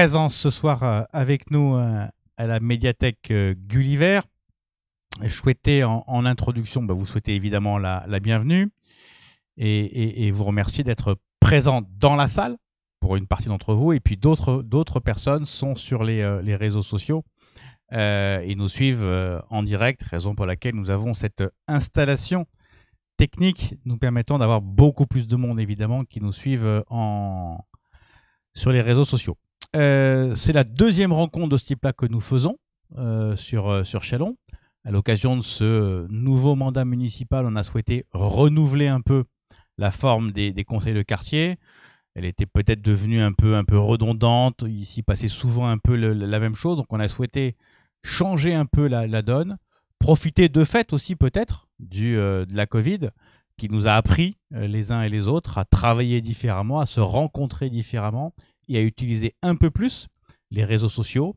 présence ce soir euh, avec nous euh, à la médiathèque euh, Gulliver. Je souhaitais en, introduction bah, vous souhaiter évidemment la, bienvenue et, vous remercier d'être présent dans la salle pour une partie d'entre vous et puis d'autres personnes sont sur les, réseaux sociaux et nous suivent en direct, raison pour laquelle nous avons cette installation technique nous permettant d'avoir beaucoup plus de monde évidemment qui nous suivent en, sur les réseaux sociaux. Euh, c'est la deuxième rencontre de ce type-là que nous faisons euh, sur, euh, sur Chalon. À l'occasion de ce nouveau mandat municipal, on a souhaité renouveler un peu la forme des, conseils de quartier. Elle était peut-être devenue un peu, un peu redondante. Ici, passait souvent un peu la même chose. Donc, on a souhaité changer un peu la, donne, profiter de fait aussi peut-être du de la Covid qui nous a appris les uns et les autres à travailler différemment, à se rencontrer différemment et à utiliser un peu plus les réseaux sociaux.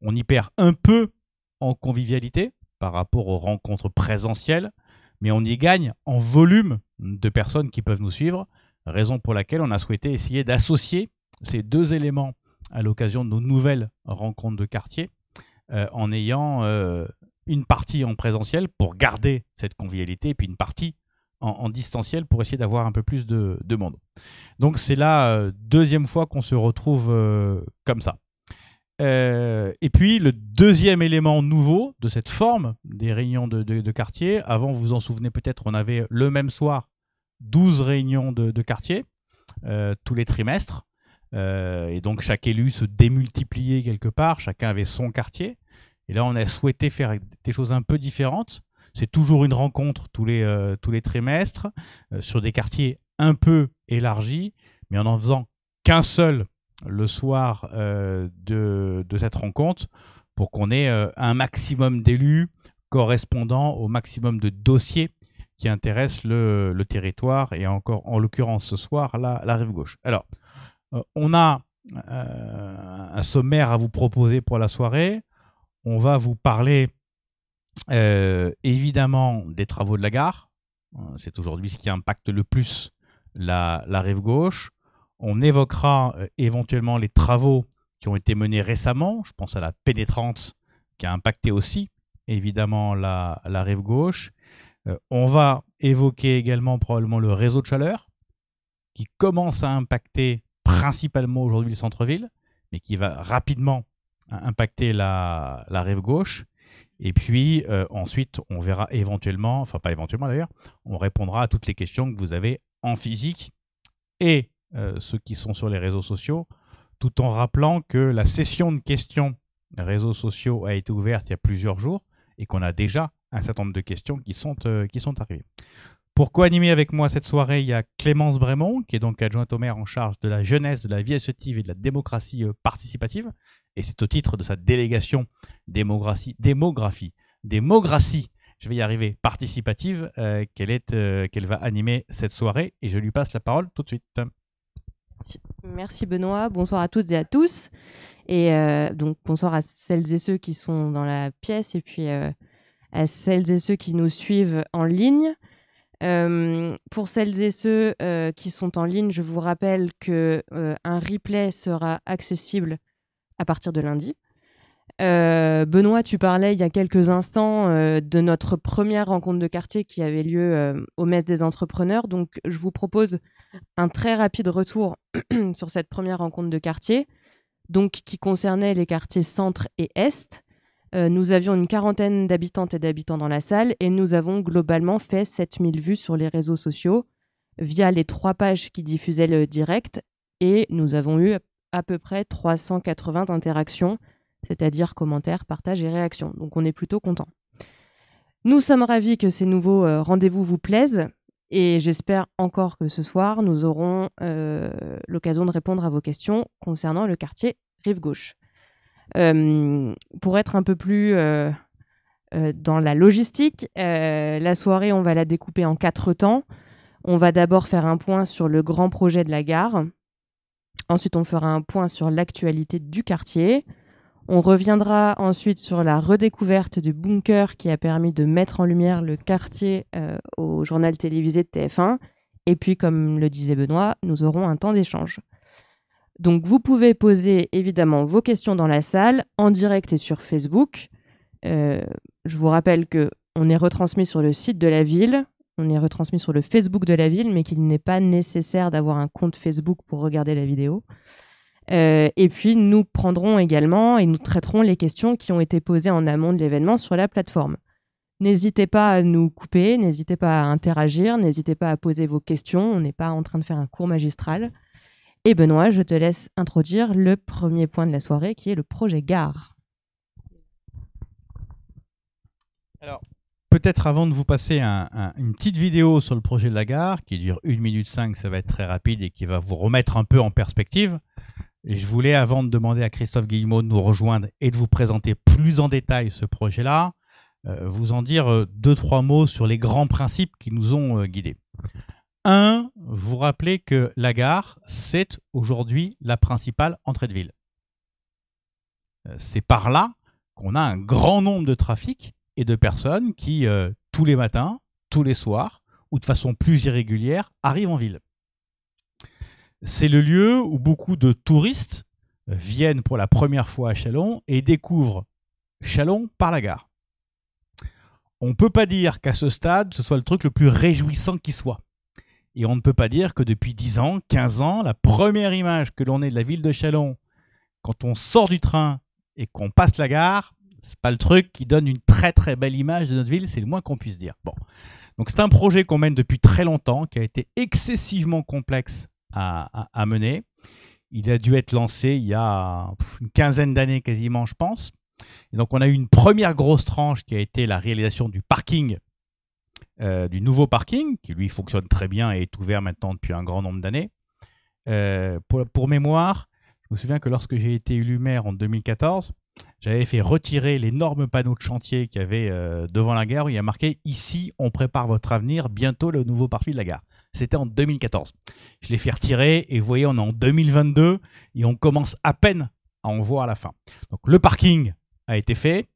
On y perd un peu en convivialité par rapport aux rencontres présentielles, mais on y gagne en volume de personnes qui peuvent nous suivre, raison pour laquelle on a souhaité essayer d'associer ces deux éléments à l'occasion de nos nouvelles rencontres de quartier, euh, en ayant euh, une partie en présentiel pour garder cette convivialité, et puis une partie en, distanciel pour essayer d'avoir un peu plus de, monde. Donc c'est la euh, deuxième fois qu'on se retrouve euh, comme ça. Euh, et puis le deuxième élément nouveau de cette forme des réunions de, de quartier, avant vous vous en souvenez peut-être, on avait le même soir 12 réunions de, quartier tous les trimestres. et donc chaque élu se démultipliait quelque part, chacun avait son quartier. Et là, on a souhaité faire des choses un peu différentes c'est toujours une rencontre tous les, euh, tous les trimestres euh, sur des quartiers un peu élargis, mais en en faisant qu'un seul le soir euh, de, cette rencontre pour qu'on ait un maximum d'élus correspondant au maximum de dossiers qui intéressent le, territoire et encore en l'occurrence ce soir la, la rive gauche. Alors, on a un sommaire à vous proposer pour la soirée. On va vous parler euh, évidemment, des travaux de la gare. Euh, c'est aujourd'hui ce qui impacte le plus la, rive gauche. On évoquera euh, éventuellement les travaux qui ont été menés récemment. Je pense à la pénétrante qui a impacté aussi évidemment la, rive gauche. on va évoquer également probablement le réseau de chaleur qui commence à impacter principalement aujourd'hui le centre-ville, mais qui va rapidement impacter la rive gauche. Et puis euh, ensuite, on verra éventuellement, enfin pas éventuellement d'ailleurs, on répondra à toutes les questions que vous avez en physique et euh, ceux qui sont sur les réseaux sociaux, tout en rappelant que la session de questions réseaux sociaux a été ouverte il y a plusieurs jours et qu'on a déjà un certain nombre de questions qui sont, euh, qui arrivées. Pour co-animer avec moi cette soirée, il y a Clémence Brémond, qui est donc adjointe au maire en charge de la jeunesse, de la vie associative et de la démocratie participative, et c'est au titre de sa délégation démographie, démographie, démographie, je vais y arriver, participative, euh, qu'elle est, euh, qu'elle va animer cette soirée. Et je lui passe la parole tout de suite. Merci Benoît, bonsoir à toutes et à tous. Et euh, donc bonsoir à celles et ceux qui sont dans la pièce et puis à celles et ceux qui nous suivent en ligne. pour celles et ceux qui sont en ligne, je vous rappelle que un replay sera accessible à partir de lundi. Euh, Benoît, tu parlais il y a quelques instants euh, de notre première rencontre de quartier qui avait lieu euh, au Messe des entrepreneurs. Donc, je vous propose un très rapide retour sur cette première rencontre de quartier, donc qui concernait les quartiers centre et est. nous avions une quarantaine d'habitantes et d'habitants dans la salle et nous avons globalement fait 7000 vues sur les réseaux sociaux via les trois pages qui diffusaient le direct et nous avons eu à peu près 380 interactions, c'est-à-dire commentaires, partages et réactions. Donc on est plutôt content. Nous sommes ravis que ces nouveaux euh, rendez-vous vous plaisent et j'espère encore que ce soir, nous aurons euh, l'occasion de répondre à vos questions concernant le quartier Rive Gauche. Euh, pour être un peu plus dans la logistique, la soirée, on va la découper en quatre temps. On va d'abord faire un point sur le grand projet de la gare, Ensuite, on fera un point sur l'actualité du quartier. On reviendra ensuite sur la redécouverte du bunker qui a permis de mettre en lumière le quartier euh, au journal télévisé de TF1. Et puis, comme le disait Benoît, nous aurons un temps d'échange. Donc, vous pouvez poser évidemment vos questions dans la salle, en direct et sur Facebook. Euh, je vous rappelle que on est retransmis sur le site de la ville, on est retransmis sur le Facebook de la ville, mais qu'il n'est pas nécessaire d'avoir un compte Facebook pour regarder la vidéo. Euh, et puis, nous prendrons également et nous traiterons les questions qui ont été posées en amont de l'événement sur la plateforme. N'hésitez pas à nous couper, n'hésitez pas à interagir, n'hésitez pas à poser vos questions. On n'est pas en train de faire un cours magistral. Et Benoît, je te laisse introduire le premier point de la soirée qui est le projet Gare. Alors, peut-être avant de vous passer une petite vidéo sur le projet de la gare, qui dure 1 minute 5, ça va être très rapide et qui va vous remettre un peu en perspective. je voulais, avant de demander à Christophe Guillemot de nous rejoindre et de vous présenter plus en détail ce projet-là, euh, vous en dire euh, deux, trois mots sur les grands principes qui nous ont euh, guidés. Un, vous rappelez que la gare, c'est aujourd'hui la principale entrée de ville. C'est par là qu'on a un grand nombre de trafics et de personnes qui, euh, tous les matins, tous les soirs, ou de façon plus irrégulière, arrivent en ville. C'est le lieu où beaucoup de touristes euh, viennent pour la première fois à Chalon et découvrent Chalon par la gare. On ne peut pas dire qu'à ce stade, ce soit le truc le plus réjouissant qui soit. Et on ne peut pas dire que depuis 10 ans, 15 ans, la première image que l'on ait de la ville de Chalon, quand on sort du train et qu'on passe la gare, c'est pas le truc qui donne une très belle image de notre ville, c'est le moins qu'on puisse dire. Bon, donc c'est un projet qu'on mène depuis très longtemps, qui a été excessivement complexe à, mener. Il a dû être lancé il y a une quinzaine d'années quasiment, je pense. donc on a eu une première grosse tranche qui a été la réalisation du parking, euh, du nouveau parking, qui lui fonctionne très bien et est ouvert maintenant depuis un grand nombre d'années. Euh, pour, pour mémoire, je me souviens que lorsque j'ai été élu maire en 2014, j'avais fait retirer l'énorme panneau de chantier qu'il y avait euh, devant la gare où il y a marqué Ici, on prépare votre avenir, bientôt le nouveau parvis de la gare. C'était en 2014. Je l'ai fait retirer et vous voyez, on est en 2022 et on commence à peine à en voir la fin. Donc le parking a été fait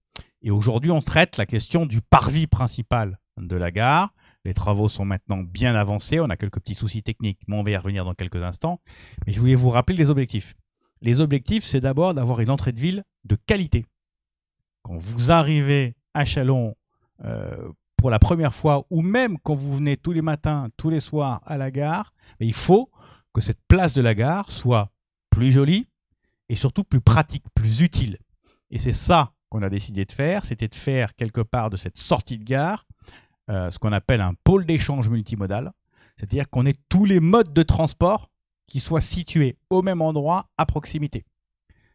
et aujourd'hui, on traite la question du parvis principal de la gare. Les travaux sont maintenant bien avancés. On a quelques petits soucis techniques, mais on va y revenir dans quelques instants. Mais je voulais vous rappeler les objectifs. Les objectifs, c'est d'abord d'avoir une entrée de ville de qualité. Quand vous arrivez à Chalon euh, pour la première fois, ou même quand vous venez tous les matins, tous les soirs à la gare, il faut que cette place de la gare soit plus jolie et surtout plus pratique, plus utile. Et c'est ça qu'on a décidé de faire, c'était de faire quelque part de cette sortie de gare euh, ce qu'on appelle un pôle d'échange multimodal, c'est-à-dire qu'on ait tous les modes de transport qui soient situés au même endroit à proximité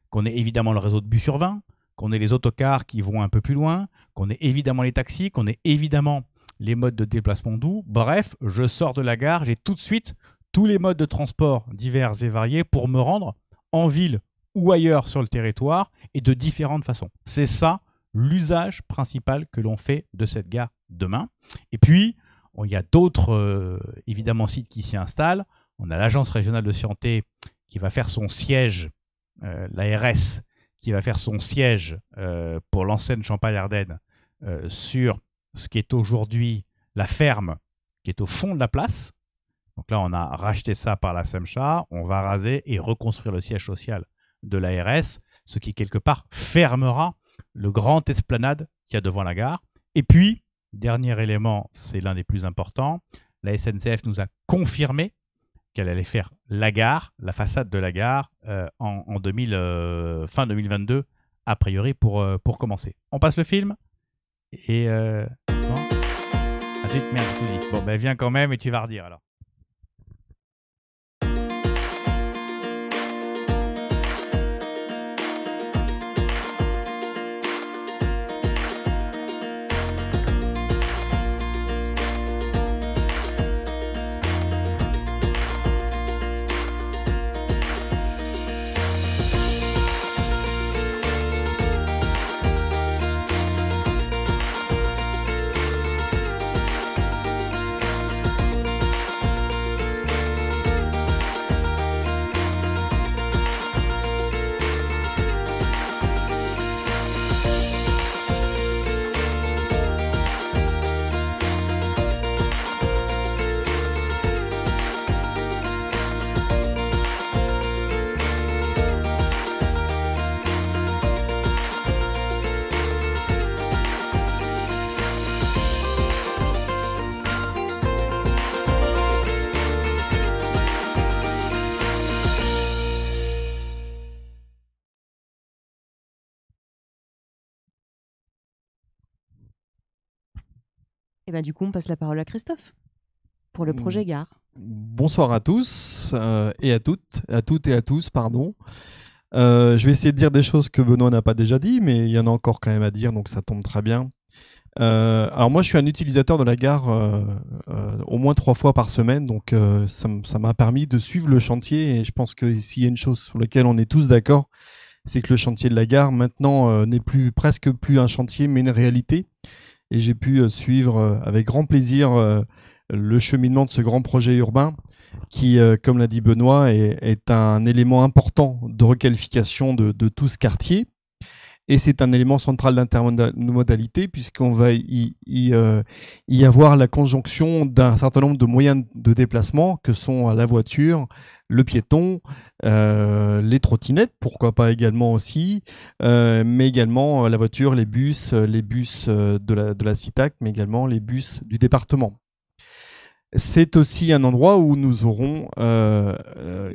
qu'on ait évidemment le réseau de bus sur 20, qu'on ait les autocars qui vont un peu plus loin, qu'on ait évidemment les taxis, qu'on ait évidemment les modes de déplacement doux. Bref, je sors de la gare, j'ai tout de suite tous les modes de transport divers et variés pour me rendre en ville ou ailleurs sur le territoire et de différentes façons. C'est ça l'usage principal que l'on fait de cette gare demain. Et puis, il y a d'autres, euh, évidemment, sites qui s'y installent. On a l'Agence régionale de santé qui va faire son siège euh, la RS qui va faire son siège euh, pour l'ancienne Champagne-Ardenne euh, sur ce qui est aujourd'hui la ferme qui est au fond de la place. Donc là, on a racheté ça par la SEMCHA, on va raser et reconstruire le siège social de la RS, ce qui quelque part fermera le grand esplanade qu'il y a devant la gare. Et puis, dernier élément, c'est l'un des plus importants, la SNCF nous a confirmé qu'elle allait faire la gare, la façade de la gare, euh, en, 2000, euh, fin 2022, a priori, pour, euh, pour commencer. On passe le film et. Euh... Ah, bon, ben viens quand même et tu vas redire alors. Bah, du coup, on passe la parole à Christophe pour le mmh. projet Gare. Bonsoir à tous euh, et à toutes, à toutes et à tous, pardon. Euh, je vais essayer de dire des choses que Benoît n'a pas déjà dit, mais il y en a encore quand même à dire, donc ça tombe très bien. Euh, alors moi, je suis un utilisateur de la gare au moins trois fois par semaine, donc ça m'a permis de suivre le chantier. Et je pense que s'il y a une chose sur laquelle on est tous d'accord, c'est que le chantier de la gare maintenant n'est plus presque plus un chantier, mais une réalité et j'ai pu euh, suivre euh, avec grand plaisir euh, le cheminement de ce grand projet urbain qui, comme l'a dit Benoît, est, un élément important de requalification de tout ce quartier et c'est un élément central d'intermodalité puisqu'on va euh, y, avoir la conjonction d'un certain nombre de moyens de déplacement que sont euh, la voiture, le piéton, euh, les trottinettes, pourquoi pas également aussi, mais également la voiture, les bus, les bus de la CITAC, mais également les bus du département c'est aussi un endroit où nous aurons euh, euh,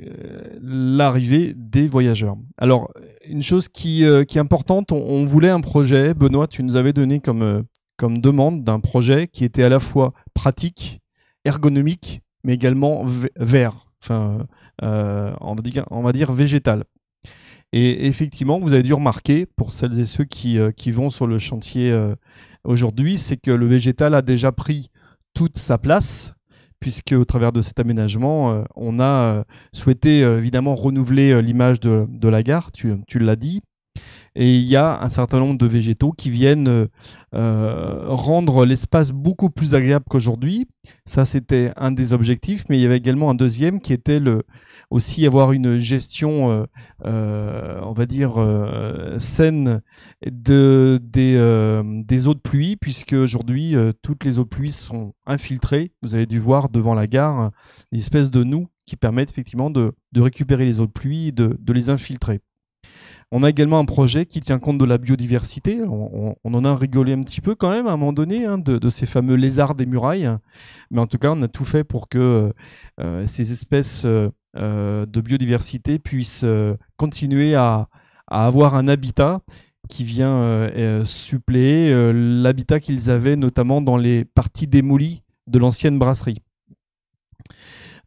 l'arrivée des voyageurs. Alors, une chose qui, euh, est importante, on, voulait un projet, Benoît, tu nous avais donné comme, demande d'un projet qui était à la fois pratique, ergonomique, mais également vert, enfin, on va, dire, végétal. Et effectivement, vous avez dû remarquer, pour celles et ceux qui vont sur le chantier aujourd'hui, c'est que le végétal a déjà pris toute sa place, puisque au travers de cet aménagement, euh, on a euh, souhaité euh, évidemment renouveler l'image de, la gare, tu l'as dit, et il y a un certain nombre de végétaux qui viennent euh, rendre l'espace beaucoup plus agréable qu'aujourd'hui. Ça, c'était un des objectifs, mais il y avait également un deuxième qui était le, aussi avoir une gestion, euh, euh, on va dire, saine des, des, eaux de pluie, puisque aujourd'hui, toutes les eaux de pluie sont infiltrées. Vous avez dû voir devant la gare une espèce de nous qui permettent effectivement de, récupérer les eaux de pluie et de les infiltrer. On a également un projet qui tient compte de la biodiversité. On, en a rigolé un petit peu quand même à un moment donné hein, de, ces fameux lézards des murailles. Mais en tout cas, on a tout fait pour que euh, ces espèces euh, euh, de biodiversité puissent continuer à, avoir un habitat qui vient suppléer l'habitat qu'ils avaient notamment dans les parties démolies de l'ancienne brasserie.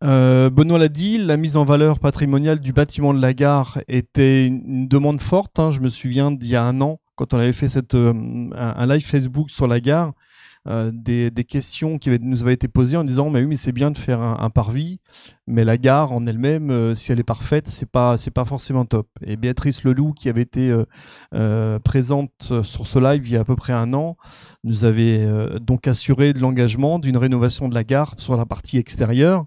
Euh, Benoît l'a dit, la mise en valeur patrimoniale du bâtiment de la gare était une, demande forte. Hein. Je me souviens d'il y a un an, quand on avait fait euh, un, live Facebook sur la gare, euh, des, questions qui nous avaient été posées en disant mais oui mais c'est bien de faire un, parvis mais la gare en elle-même euh, si elle est parfaite c'est pas c'est pas forcément top et Béatrice Leloup qui avait été euh, présente sur ce live il y a à peu près un an nous avait donc assuré de l'engagement d'une rénovation de la gare sur la partie extérieure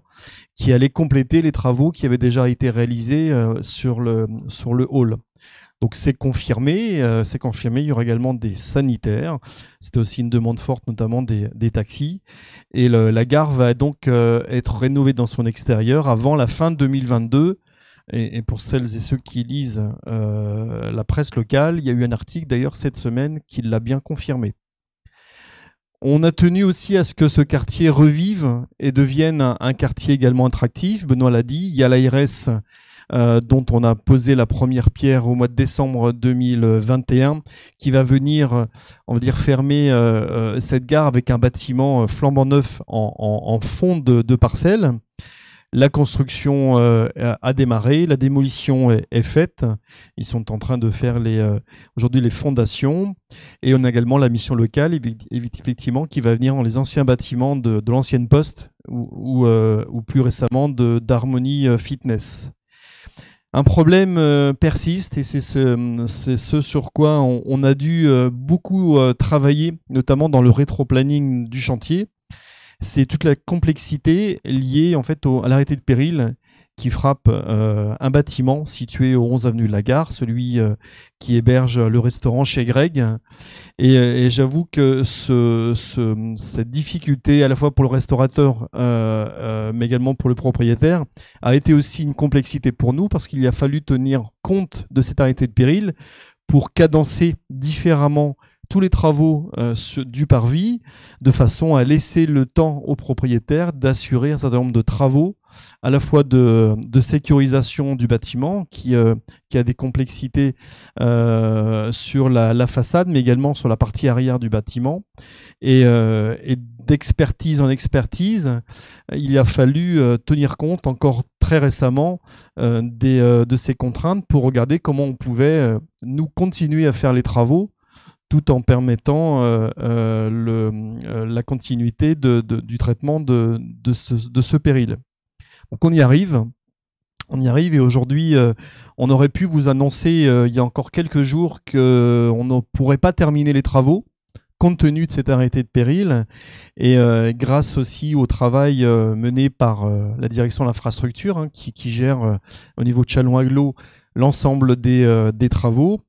qui allait compléter les travaux qui avaient déjà été réalisés sur le sur le hall donc c'est confirmé, euh, c'est confirmé. Il y aura également des sanitaires. C'était aussi une demande forte, notamment des, taxis. Et la gare va donc euh, être rénovée dans son extérieur avant la fin 2022. Et, pour celles et ceux qui lisent euh, la presse locale, il y a eu un article d'ailleurs cette semaine qui l'a bien confirmé. On a tenu aussi à ce que ce quartier revive et devienne un, un quartier également attractif. Benoît l'a dit, il y a l'ARS euh, dont on a posé la première pierre au mois de décembre 2021, qui va venir, euh, on va dire, fermer euh, cette gare avec un bâtiment flambant neuf en, fond de, de, parcelle. La construction a démarré, la démolition est, faite. Ils sont en train de faire les aujourd'hui les fondations et on a également la mission locale effectivement qui va venir dans les anciens bâtiments de, l'ancienne poste ou, plus récemment d'Harmonie Fitness. Un problème euh, persiste et c'est ce, ce, sur quoi on, a dû euh, beaucoup euh, travailler, notamment dans le rétro-planning du chantier. C'est toute la complexité liée en fait à l'arrêté de péril qui frappe euh, un bâtiment situé au 11 avenue de la Gare, celui euh, qui héberge le restaurant chez Greg. Et, euh, j'avoue que cette difficulté, à la fois pour le restaurateur, mais également pour le propriétaire, a été aussi une complexité pour nous parce qu'il a fallu tenir compte de cette arrêté de péril pour cadencer différemment tous les travaux euh, du parvis de façon à laisser le temps aux propriétaires d'assurer un certain nombre de travaux à la fois de, sécurisation du bâtiment qui, euh, qui a des complexités euh, sur la, façade mais également sur la partie arrière du bâtiment et, et d'expertise en expertise il a fallu tenir compte encore très récemment des, de ces contraintes pour regarder comment on pouvait nous continuer à faire les travaux tout en permettant euh, euh, euh, la continuité du traitement de ce, péril. Donc on y arrive. On y arrive et aujourd'hui, on aurait pu vous annoncer il y a encore quelques jours qu'on ne pourrait pas terminer les travaux compte tenu de cet arrêté de péril et grâce aussi au travail mené par la direction de l'infrastructure hein, qui, gère au niveau de Chalon-Aglo l'ensemble des travaux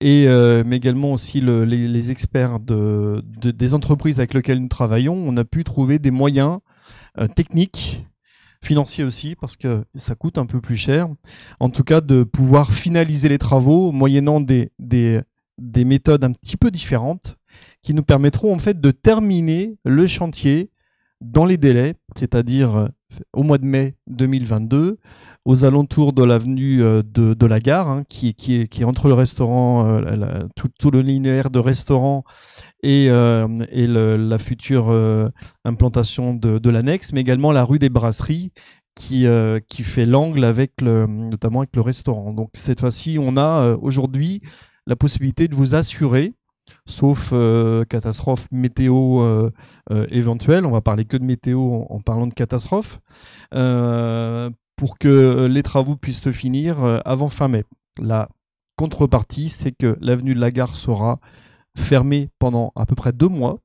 et euh, mais également aussi les, experts des entreprises avec lesquelles nous travaillons, on a pu trouver des moyens euh, techniques, financiers aussi, parce que ça coûte un peu plus cher, en tout cas de pouvoir finaliser les travaux moyennant des, des méthodes un petit peu différentes qui nous permettront en fait de terminer le chantier dans les délais, c'est-à-dire euh, au mois de mai 2022, aux alentours de l'avenue euh, de, la gare, hein, qui, est, entre le restaurant, euh, tout, le linéaire de restaurant et, la future implantation de, l'annexe, mais également la rue des Brasseries, qui, fait l'angle avec le, notamment avec le restaurant. Donc cette fois-ci, on a aujourd'hui la possibilité de vous assurer sauf euh, catastrophe météo euh, euh, éventuelle. On va parler que de météo en, parlant de catastrophe, pour que les travaux puissent se finir avant fin mai. La contrepartie, c'est que l'avenue de la gare sera fermée pendant à peu près deux mois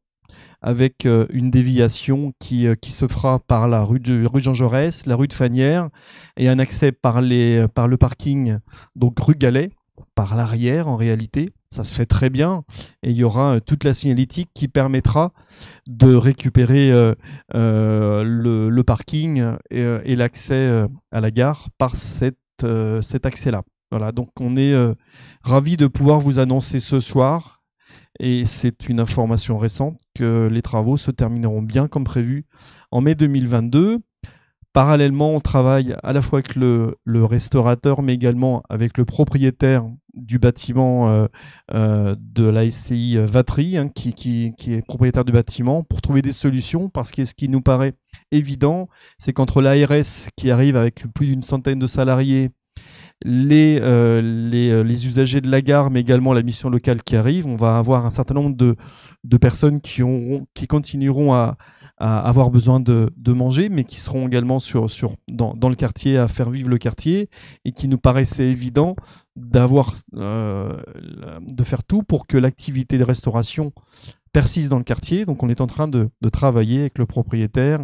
avec une déviation qui, se fera par la rue, de, rue Jean Jaurès, la rue de Fanière, et un accès par, les, par le parking, donc rue Galet, par l'arrière en réalité, ça se fait très bien, et il y aura euh, toute la signalétique qui permettra de récupérer euh, euh, le, parking et, l'accès à la gare par cette, cet accès-là. Voilà, donc on est ravi de pouvoir vous annoncer ce soir, et c'est une information récente, que les travaux se termineront bien comme prévu en mai 2022. Parallèlement, on travaille à la fois avec le, restaurateur, mais également avec le propriétaire du bâtiment euh, euh, de la SCI euh, Vatry, hein, qui, est propriétaire du bâtiment, pour trouver des solutions, parce que ce qui nous paraît évident, c'est qu'entre l'ARS, qui arrive avec plus d'une centaine de salariés, les, usagers de la gare, mais également la mission locale qui arrive, on va avoir un certain nombre de, personnes qui continueront à, à avoir besoin de, de, manger, mais qui seront également sur, sur, dans, dans, le quartier, à faire vivre le quartier, et qui nous paraissait évident d'avoir, euh, de faire tout pour que l'activité de restauration persiste dans le quartier. Donc on est en train de, de travailler avec le propriétaire,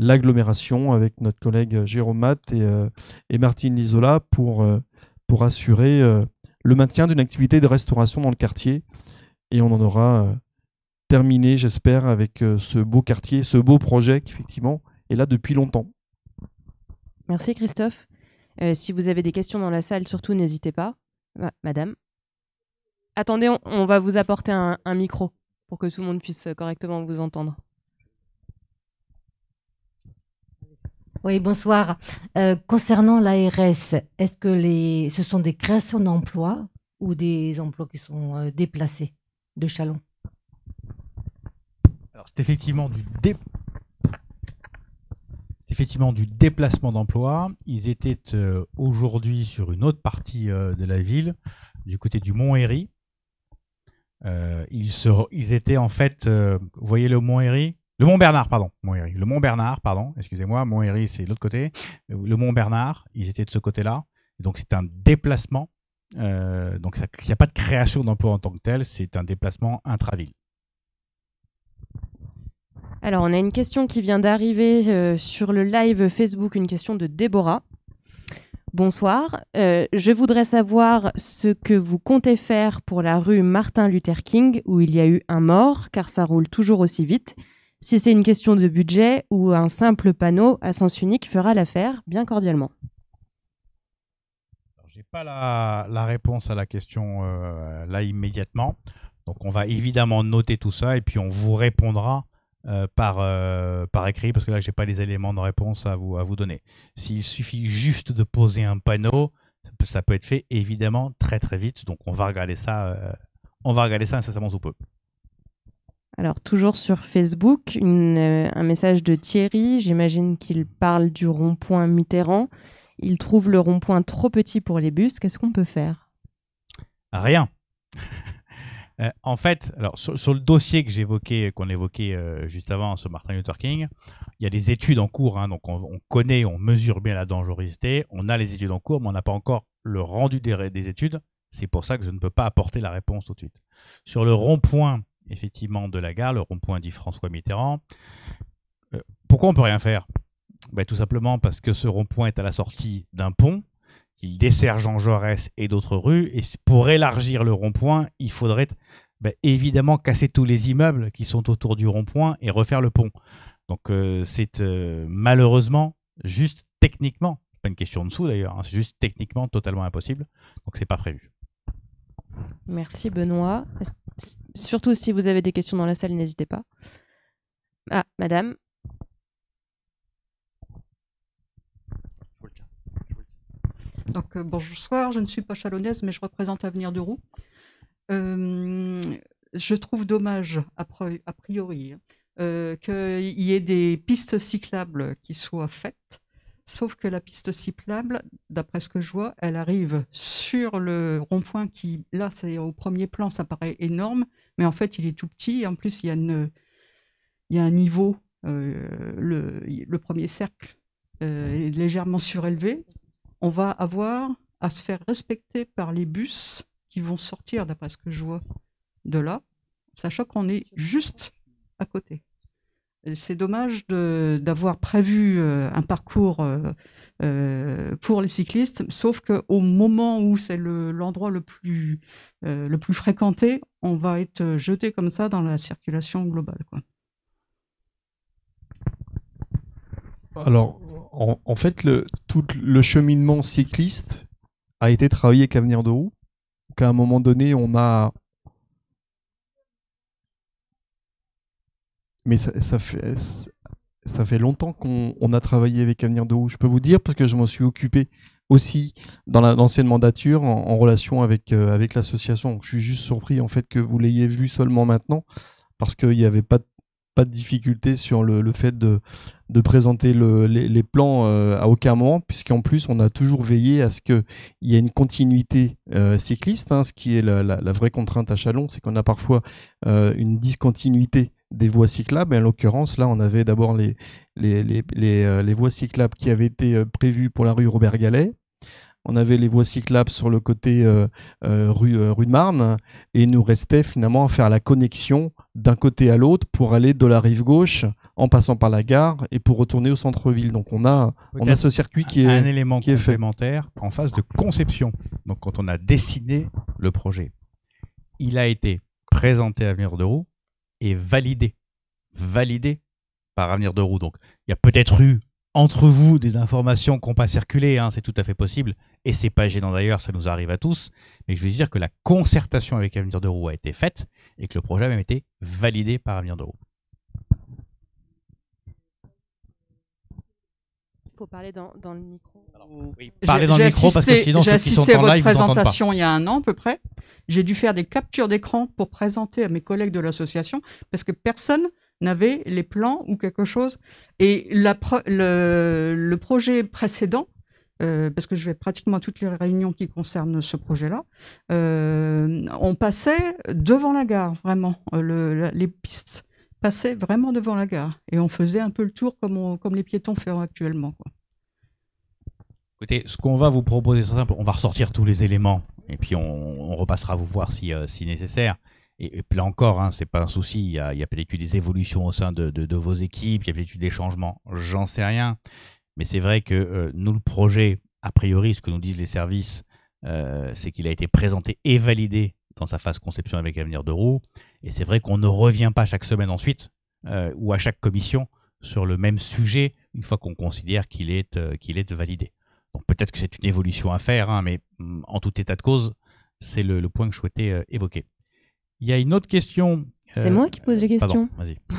l'agglomération, avec notre collègue euh, Jérôme Matt et, euh, et Martine Lisola pour, pour assurer le maintien d'une activité de restauration dans le quartier. Et on en aura Terminé, j'espère, avec euh, ce beau quartier, ce beau projet qui, effectivement, est là depuis longtemps. Merci, Christophe. Euh, si vous avez des questions dans la salle, surtout, n'hésitez pas. madame. Attendez, on, va vous apporter un, micro pour que tout le monde puisse euh, correctement vous entendre. Oui, bonsoir. concernant l'ARS, est-ce que les, ce sont des créations d'emplois ou des emplois qui sont déplacés de Chalon c'est effectivement du déplacement d'emploi. Ils étaient euh, aujourd'hui sur une autre partie euh, de la ville, du côté du Mont Héry. Euh, ils, étaient en fait, vous voyez le Mont Héry Le Mont Bernard, pardon. Le Mont Bernard, pardon, excusez-moi. Mont Héry, c'est l'autre côté. Le Mont Bernard, ils étaient de ce côté-là. Donc, c'est un déplacement. donc, il n'y a pas de création d'emploi en tant que tel, c'est un déplacement intra-ville. Alors, on a une question qui vient d'arriver euh, sur le live Facebook, une question de Déborah. Bonsoir. Euh, je voudrais savoir ce que vous comptez faire pour la rue Martin Luther King où il y a eu un mort, car ça roule toujours aussi vite. Si c'est une question de budget ou un simple panneau à sens unique fera l'affaire, bien cordialement. Je n'ai pas la, réponse à la question euh, là immédiatement. Donc on va évidemment noter tout ça et puis on vous répondra euh, par, euh, par écrit, parce que là, je n'ai pas les éléments de réponse à vous, à vous donner. S'il suffit juste de poser un panneau, ça peut être fait évidemment très très vite. Donc on va regarder ça, euh, on va regarder ça incessamment sous peu. Alors toujours sur Facebook, une, un message de Thierry, j'imagine qu'il parle du rond-point Mitterrand. Il trouve le rond-point trop petit pour les bus, qu'est-ce qu'on peut faire Rien euh, en fait, alors sur, le dossier que j'évoquais, qu'on évoquait euh, juste avant sur Martin Luther King, il y a des études en cours, hein, donc on, connaît, on mesure bien la dangerosité, on a les études en cours, mais on n'a pas encore le rendu des, études. C'est pour ça que je ne peux pas apporter la réponse tout de suite. Sur le rond-point, effectivement, de la gare, le rond-point dit François Mitterrand, euh, pourquoi on peut rien faire ben, Tout simplement parce que ce rond-point est à la sortie d'un pont il dessert Jean Jaurès et d'autres rues. Et pour élargir le rond-point, il faudrait bah, évidemment casser tous les immeubles qui sont autour du rond-point et refaire le pont. Donc euh, c'est euh, malheureusement juste techniquement, pas une question de sous d'ailleurs, hein, c'est juste techniquement totalement impossible. Donc c'est pas prévu. Merci Benoît. Surtout si vous avez des questions dans la salle, n'hésitez pas. Ah, madame. Donc euh, bonsoir, je ne suis pas chalonnaise, mais je représente Avenir de Roux. Euh, je trouve dommage, a priori, euh, qu'il y ait des pistes cyclables qui soient faites, sauf que la piste cyclable, d'après ce que je vois, elle arrive sur le rond-point qui, là, c'est au premier plan, ça paraît énorme, mais en fait, il est tout petit. En plus, il y a, un niveau, le, le premier cercle est légèrement surélevé on va avoir à se faire respecter par les bus qui vont sortir, d'après ce que je vois, de là, sachant qu'on est juste à côté. C'est dommage d'avoir prévu euh, un parcours euh, euh, pour les cyclistes, sauf qu'au moment où c'est l'endroit le, le, plus, le plus fréquenté, on va être jeté comme ça dans la circulation globale. Quoi. Alors, en, fait, le, tout le cheminement cycliste a été travaillé avec Avenir de Roue. Qu'à un moment donné, on a. Mais ça, fait, ça fait longtemps qu'on a travaillé avec Avenir de Roue, je peux vous dire, parce que je m'en suis occupé aussi dans l'ancienne mandature en, relation avec, euh, avec l'association. Je suis juste surpris en fait que vous l'ayez vu seulement maintenant parce qu'il n'y avait pas de pas de difficulté sur le, fait de, de présenter les, plans euh, à aucun moment, puisqu'en plus, on a toujours veillé à ce qu'il y ait une continuité euh, cycliste. Hein, ce qui est la, vraie contrainte à Chalon, c'est qu'on a parfois euh, une discontinuité des voies cyclables. en l'occurrence, là, on avait d'abord les les, les, voies cyclables qui avaient été prévues pour la rue Robert-Gallet, on avait les voies cyclables sur le côté euh, euh, euh, rue, de Marne, et il nous restait finalement à faire la connexion d'un côté à l'autre pour aller de la rive gauche en passant par la gare et pour retourner au centre-ville. Donc on a, on a ce circuit qui est un élément qui est en phase de conception. Donc quand on a dessiné le projet, il a été présenté à Avenir de Roux et validé, validé par Avenir de Roux. Donc il y a peut-être eu entre vous des informations qui n'ont pas circulé, hein, c'est tout à fait possible, et c'est pas gênant d'ailleurs, ça nous arrive à tous, mais je veux dire que la concertation avec Avenir de Roue a été faite et que le projet a même été validé par Avenir de Roux. Il faut parler dans, le micro. parler dans le micro parce que sinon, J'ai assisté à votre présentation il y a un an à peu près. J'ai dû faire des captures d'écran pour présenter à mes collègues de l'association parce que personne n'avait les plans ou quelque chose. Et le, projet précédent, euh, parce que je vais pratiquement toutes les réunions qui concernent ce projet-là, euh, on passait devant la gare, vraiment. Euh, les pistes passaient vraiment devant la gare. Et on faisait un peu le tour comme, les piétons font actuellement. Écoutez, ce qu'on va vous proposer, c'est simple, on va ressortir tous les éléments et puis on, repassera vous voir si nécessaire et, là encore, hein, c'est pas un souci, il y a, peut-être des évolutions au sein de, vos équipes, il y a peut-être des changements, j'en sais rien. Mais c'est vrai que euh, nous, le projet, a priori, ce que nous disent les services, euh, c'est qu'il a été présenté et validé dans sa phase conception avec l'avenir de Roux. Et c'est vrai qu'on ne revient pas chaque semaine ensuite, euh, ou à chaque commission, sur le même sujet, une fois qu'on considère qu'il est, validé. Donc peut-être que c'est une évolution à faire, hein, mais mm, en tout état de cause, c'est le, point que je souhaitais évoquer. Il y a une autre question. Euh, C'est moi qui pose les questions.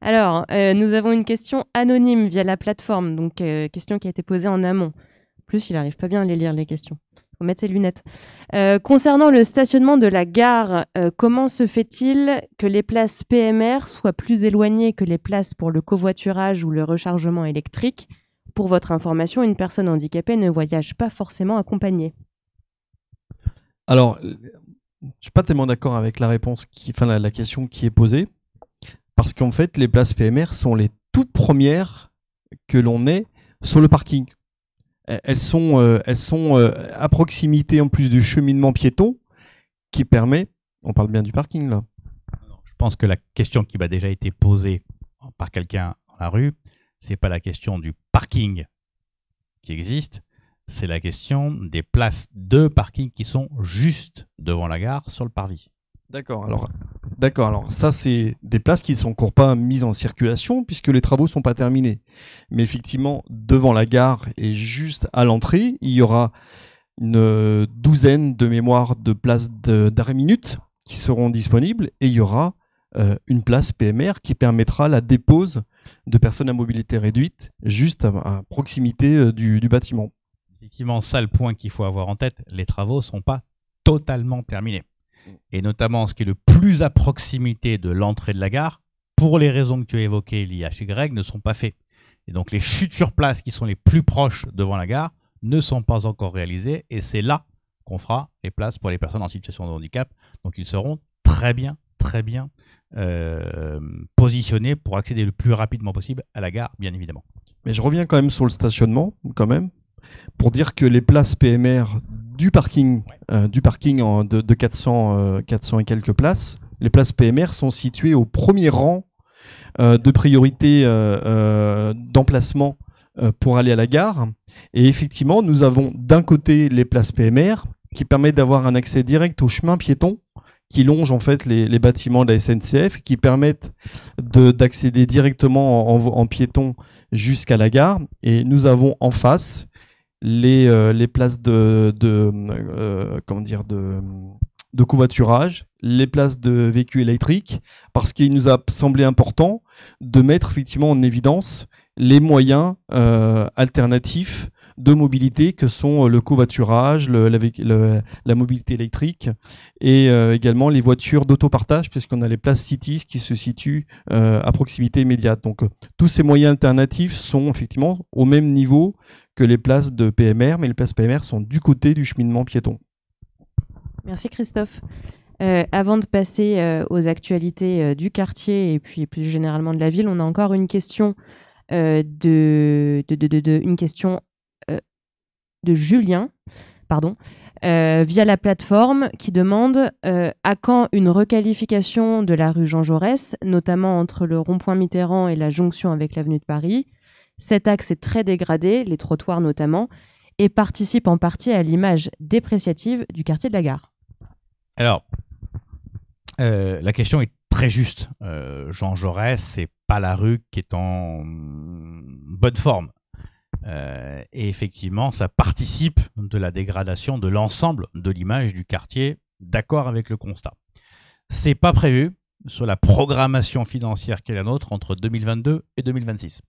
Alors, euh, nous avons une question anonyme via la plateforme, donc euh, question qui a été posée en amont. plus, il n'arrive pas bien à les lire, les questions. Il faut mettre ses lunettes. concernant le stationnement de la gare, comment se fait-il que les places PMR soient plus éloignées que les places pour le covoiturage ou le rechargement électrique Pour votre information, une personne handicapée ne voyage pas forcément accompagnée. Alors, euh, je suis pas tellement d'accord avec la réponse, qui, la, question qui est posée, parce qu'en fait, les places PMR sont les toutes premières que l'on ait sur le parking. Elles sont, elles sont euh, euh, à proximité en plus du cheminement piéton qui permet. On parle bien du parking là. Je pense que la question qui m'a déjà été posée par quelqu'un dans la rue, c'est pas la question du parking qui existe, c'est la question des places de parking qui sont juste devant la gare sur le parvis. D'accord, alors, d'accord, alors ça, c'est des places qui ne sont encore pas mises en circulation puisque les travaux ne sont pas terminés. Mais effectivement, devant la gare et juste à l'entrée, il y aura une douzaine de mémoires de places d'arrêt minute qui seront disponibles et il y aura euh, une place PMR qui permettra la dépose de personnes à mobilité réduite juste à, proximité euh, du bâtiment effectivement ça le point qu'il faut avoir en tête. Les travaux ne sont pas totalement terminés. Et notamment ce qui est le plus à proximité de l'entrée de la gare, pour les raisons que tu as évoquées, l'IHY, ne sont pas faits. Et donc les futures places qui sont les plus proches devant la gare ne sont pas encore réalisées. Et c'est là qu'on fera les places pour les personnes en situation de handicap. Donc ils seront très bien, très bien euh, positionnés pour accéder le plus rapidement possible à la gare, bien évidemment. Mais je reviens quand même sur le stationnement, quand même, pour dire que les places PMR du parking, euh, du parking de, 400, 400 euh, et quelques places, les places PMR sont situées au premier rang euh, de priorité d'emplacement pour aller à la gare. Et effectivement, nous avons d'un côté les places PMR qui permettent d'avoir un accès direct au chemin piéton qui longe en fait les, bâtiments de la SNCF, qui permettent d'accéder directement en piéton jusqu'à la gare. Et nous avons en face euh, les, places de, euh, comment dire de covoiturage, les places de véhicules électriques, parce qu'il nous a semblé important de mettre effectivement en évidence les moyens euh, alternatifs de mobilité que sont le covoiturage, la, mobilité électrique et également les voitures d'autopartage puisqu'on a les places cities qui se situent à proximité immédiate. Donc tous ces moyens alternatifs sont effectivement au même niveau que les places de PMR, mais les places PMR sont du côté du cheminement piéton. Merci Christophe. Euh, avant de passer euh, aux actualités euh, du quartier et puis plus généralement de la ville, on a encore une question de, une question de Julien, pardon, via la plateforme qui demande à quand une requalification de la rue Jean Jaurès, notamment entre le rond-point Mitterrand et la jonction avec l'avenue de Paris. Cet axe est très dégradé, les trottoirs notamment, et participe en partie à l'image dépréciative du quartier de la gare. Alors, euh, la question est très juste. Euh, Jean Jaurès, c'est pas la rue qui est en bonne forme. Euh, et effectivement, ça participe de la dégradation de l'ensemble de l'image du quartier, d'accord avec le constat. C'est pas prévu sur la programmation financière qui est la nôtre entre 2022 et 2026.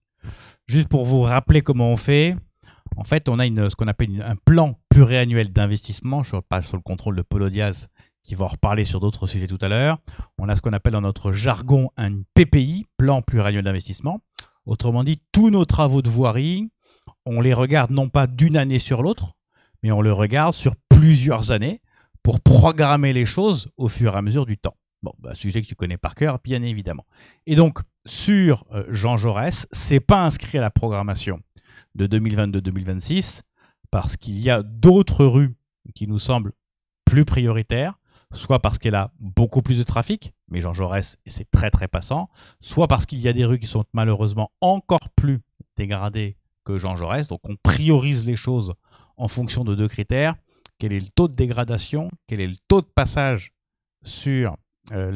Juste pour vous rappeler comment on fait, en fait, on a une, ce qu'on appelle un plan pluriannuel d'investissement. Je pas sur le contrôle de Polo Diaz, qui va en reparler sur d'autres sujets tout à l'heure. On a ce qu'on appelle dans notre jargon un PPI, plan pluriannuel d'investissement. Autrement dit, tous nos travaux de voirie, on les regarde non pas d'une année sur l'autre, mais on les regarde sur plusieurs années pour programmer les choses au fur et à mesure du temps. Bon, bah, sujet que tu connais par cœur, bien évidemment. Et donc, sur euh, Jean Jaurès, c'est pas inscrit à la programmation de 2022-2026 parce qu'il y a d'autres rues qui nous semblent plus prioritaires, soit parce qu'elle a beaucoup plus de trafic, mais Jean Jaurès, c'est très très passant, soit parce qu'il y a des rues qui sont malheureusement encore plus dégradées que Jean Jaurès, donc on priorise les choses en fonction de deux critères, quel est le taux de dégradation, quel est le taux de passage sur euh,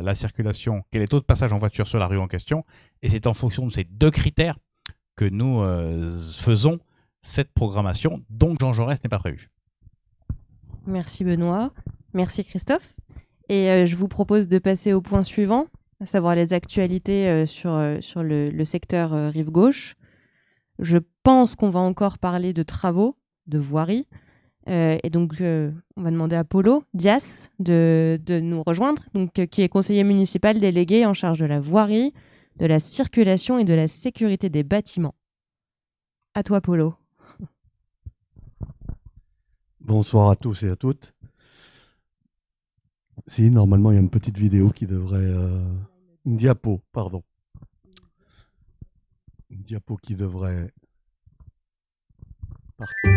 la, circulation, quel est le taux de passage en voiture sur la rue en question. Et c'est en fonction de ces deux critères que nous euh, faisons cette programmation. Donc Jean Jaurès n'est pas prévu. Merci Benoît. Merci Christophe. Et euh, je vous propose de passer au point suivant, à savoir les actualités sur, le, le secteur rive gauche. Je pense qu'on va encore parler de travaux, de voirie. Euh, et donc, euh, on va demander à Polo Dias de, nous rejoindre, donc, euh, qui est conseiller municipal délégué en charge de la voirie, de la circulation et de la sécurité des bâtiments. À toi, Polo. Bonsoir à tous et à toutes. Si, normalement, il y a une petite vidéo qui devrait. une diapo, pardon. Une diapo qui devrait partir.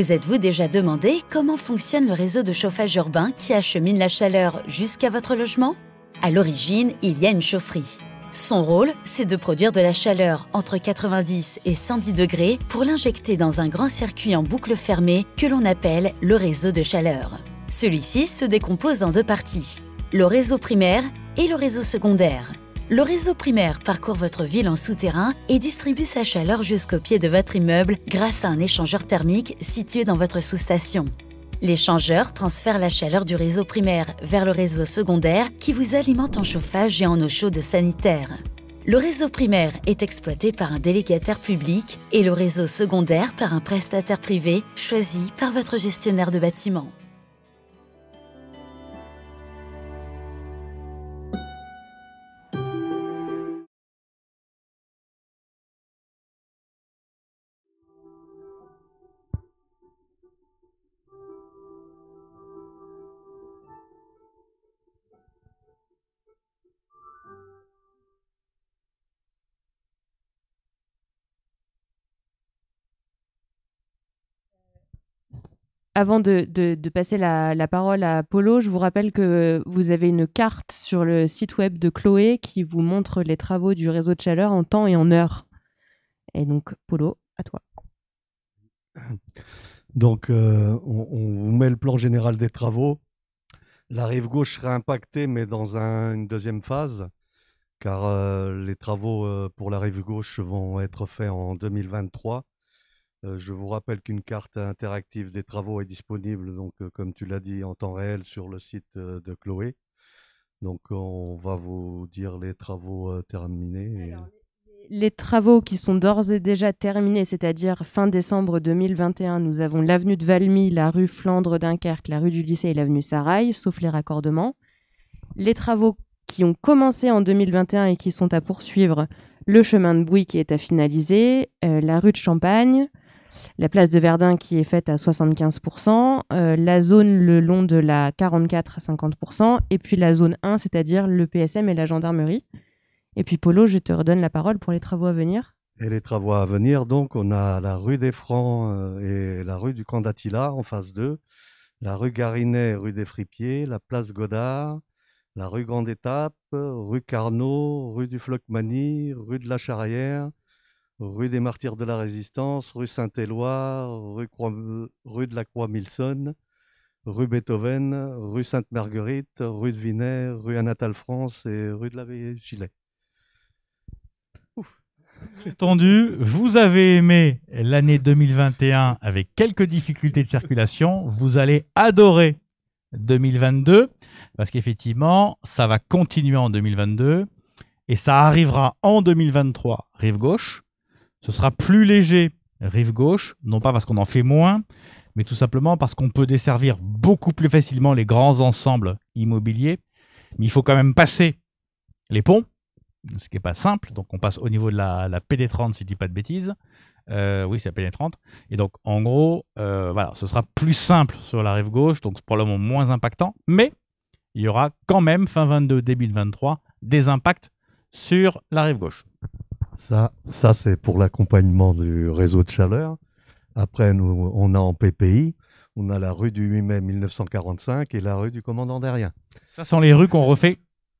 Vous êtes-vous déjà demandé comment fonctionne le réseau de chauffage urbain qui achemine la chaleur jusqu'à votre logement À l'origine, il y a une chaufferie. Son rôle, c'est de produire de la chaleur entre 90 et 110 degrés pour l'injecter dans un grand circuit en boucle fermée que l'on appelle le réseau de chaleur. Celui-ci se décompose en deux parties, le réseau primaire et le réseau secondaire. Le réseau primaire parcourt votre ville en souterrain et distribue sa chaleur jusqu'au pied de votre immeuble grâce à un échangeur thermique situé dans votre sous-station. L'échangeur transfère la chaleur du réseau primaire vers le réseau secondaire qui vous alimente en chauffage et en eau chaude sanitaire. Le réseau primaire est exploité par un délégataire public et le réseau secondaire par un prestataire privé choisi par votre gestionnaire de bâtiment. Avant de, passer la, parole à Polo, je vous rappelle que vous avez une carte sur le site web de Chloé qui vous montre les travaux du réseau de chaleur en temps et en heure. Et donc, Polo, à toi. Donc, euh, on, vous met le plan général des travaux. La rive gauche sera impactée, mais dans une deuxième phase, car euh, les travaux euh, pour la rive gauche vont être faits en 2023 je vous rappelle qu'une carte interactive des travaux est disponible, donc comme tu l'as dit, en temps réel sur le site de Chloé. Donc on va vous dire les travaux terminés. les travaux qui sont d'ores et déjà terminés, c'est-à-dire fin décembre 2021, nous avons l'avenue de Valmy, la rue Flandre-Dunkerque, la rue du lycée et l'avenue Sarail, sauf les raccordements. Les travaux qui ont commencé en 2021 et qui sont à poursuivre, le chemin de Bouy qui est à finaliser, la rue de Champagne, la place de Verdun qui est faite à 75%, euh, la zone le long de la 44 à 50%, et puis la zone 1, c'est-à-dire le PSM et la gendarmerie. Et puis Polo, je te redonne la parole pour les travaux à venir. Et les travaux à venir, donc on a la rue des Francs euh, et la rue du Camp d'Attila en phase 2, la rue Garinet, rue des Fripiers, la place Godard, la rue Grande Étape, rue Carnot, rue du Flocmanie, rue de la Charrière, rue des Martyrs de la Résistance, rue Saint-Éloi, rue, de la Croix-Milson, rue Beethoven, rue Sainte-Marguerite, rue de Vinet, rue Anatole France et rue de la Gilet. Tendu, vous avez aimé l'année 2021 avec quelques difficultés de circulation. Vous allez adorer 2022 parce qu'effectivement, ça va continuer en 2022 et ça arrivera en 2023, rive gauche. Ce sera plus léger rive gauche, non pas parce qu'on en fait moins, mais tout simplement parce qu'on peut desservir beaucoup plus facilement les grands ensembles immobiliers. Mais il faut quand même passer les ponts, ce qui n'est pas simple. Donc on passe au niveau de la, pénétrante, 30 si je dis pas de bêtises. Euh, oui, c'est la pénétrante. 30 Et donc en gros, euh, voilà, ce sera plus simple sur la rive gauche, donc probablement moins impactant. Mais il y aura quand même fin 22, début 23 des impacts sur la rive gauche. Ça, ça c'est pour l'accompagnement du réseau de chaleur. Après, nous, on a en PPI, on a la rue du 8 mai 1945 et la rue du commandant derrière Ça sont les rues qu'on refait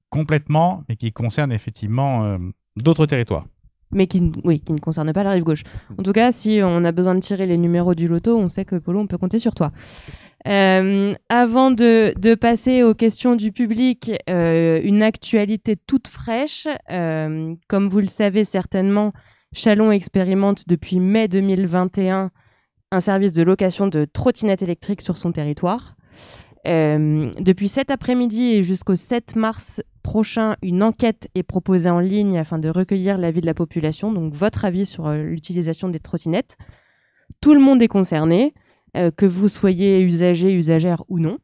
complètement et qui concernent effectivement euh, d'autres territoires. Mais qui, oui, qui ne concernent pas la rive gauche. En tout cas, si on a besoin de tirer les numéros du loto, on sait que Polo, on peut compter sur toi. Euh, avant de, passer aux questions du public, euh, une actualité toute fraîche. Euh, comme vous le savez certainement, Chalon expérimente depuis mai 2021 un service de location de trottinettes électriques sur son territoire. depuis cet après-midi et jusqu'au 7 mars prochain, une enquête est proposée en ligne afin de recueillir l'avis de la population, donc votre avis sur l'utilisation des trottinettes. Tout le monde est concerné. Euh, que vous soyez usager, usagère ou non.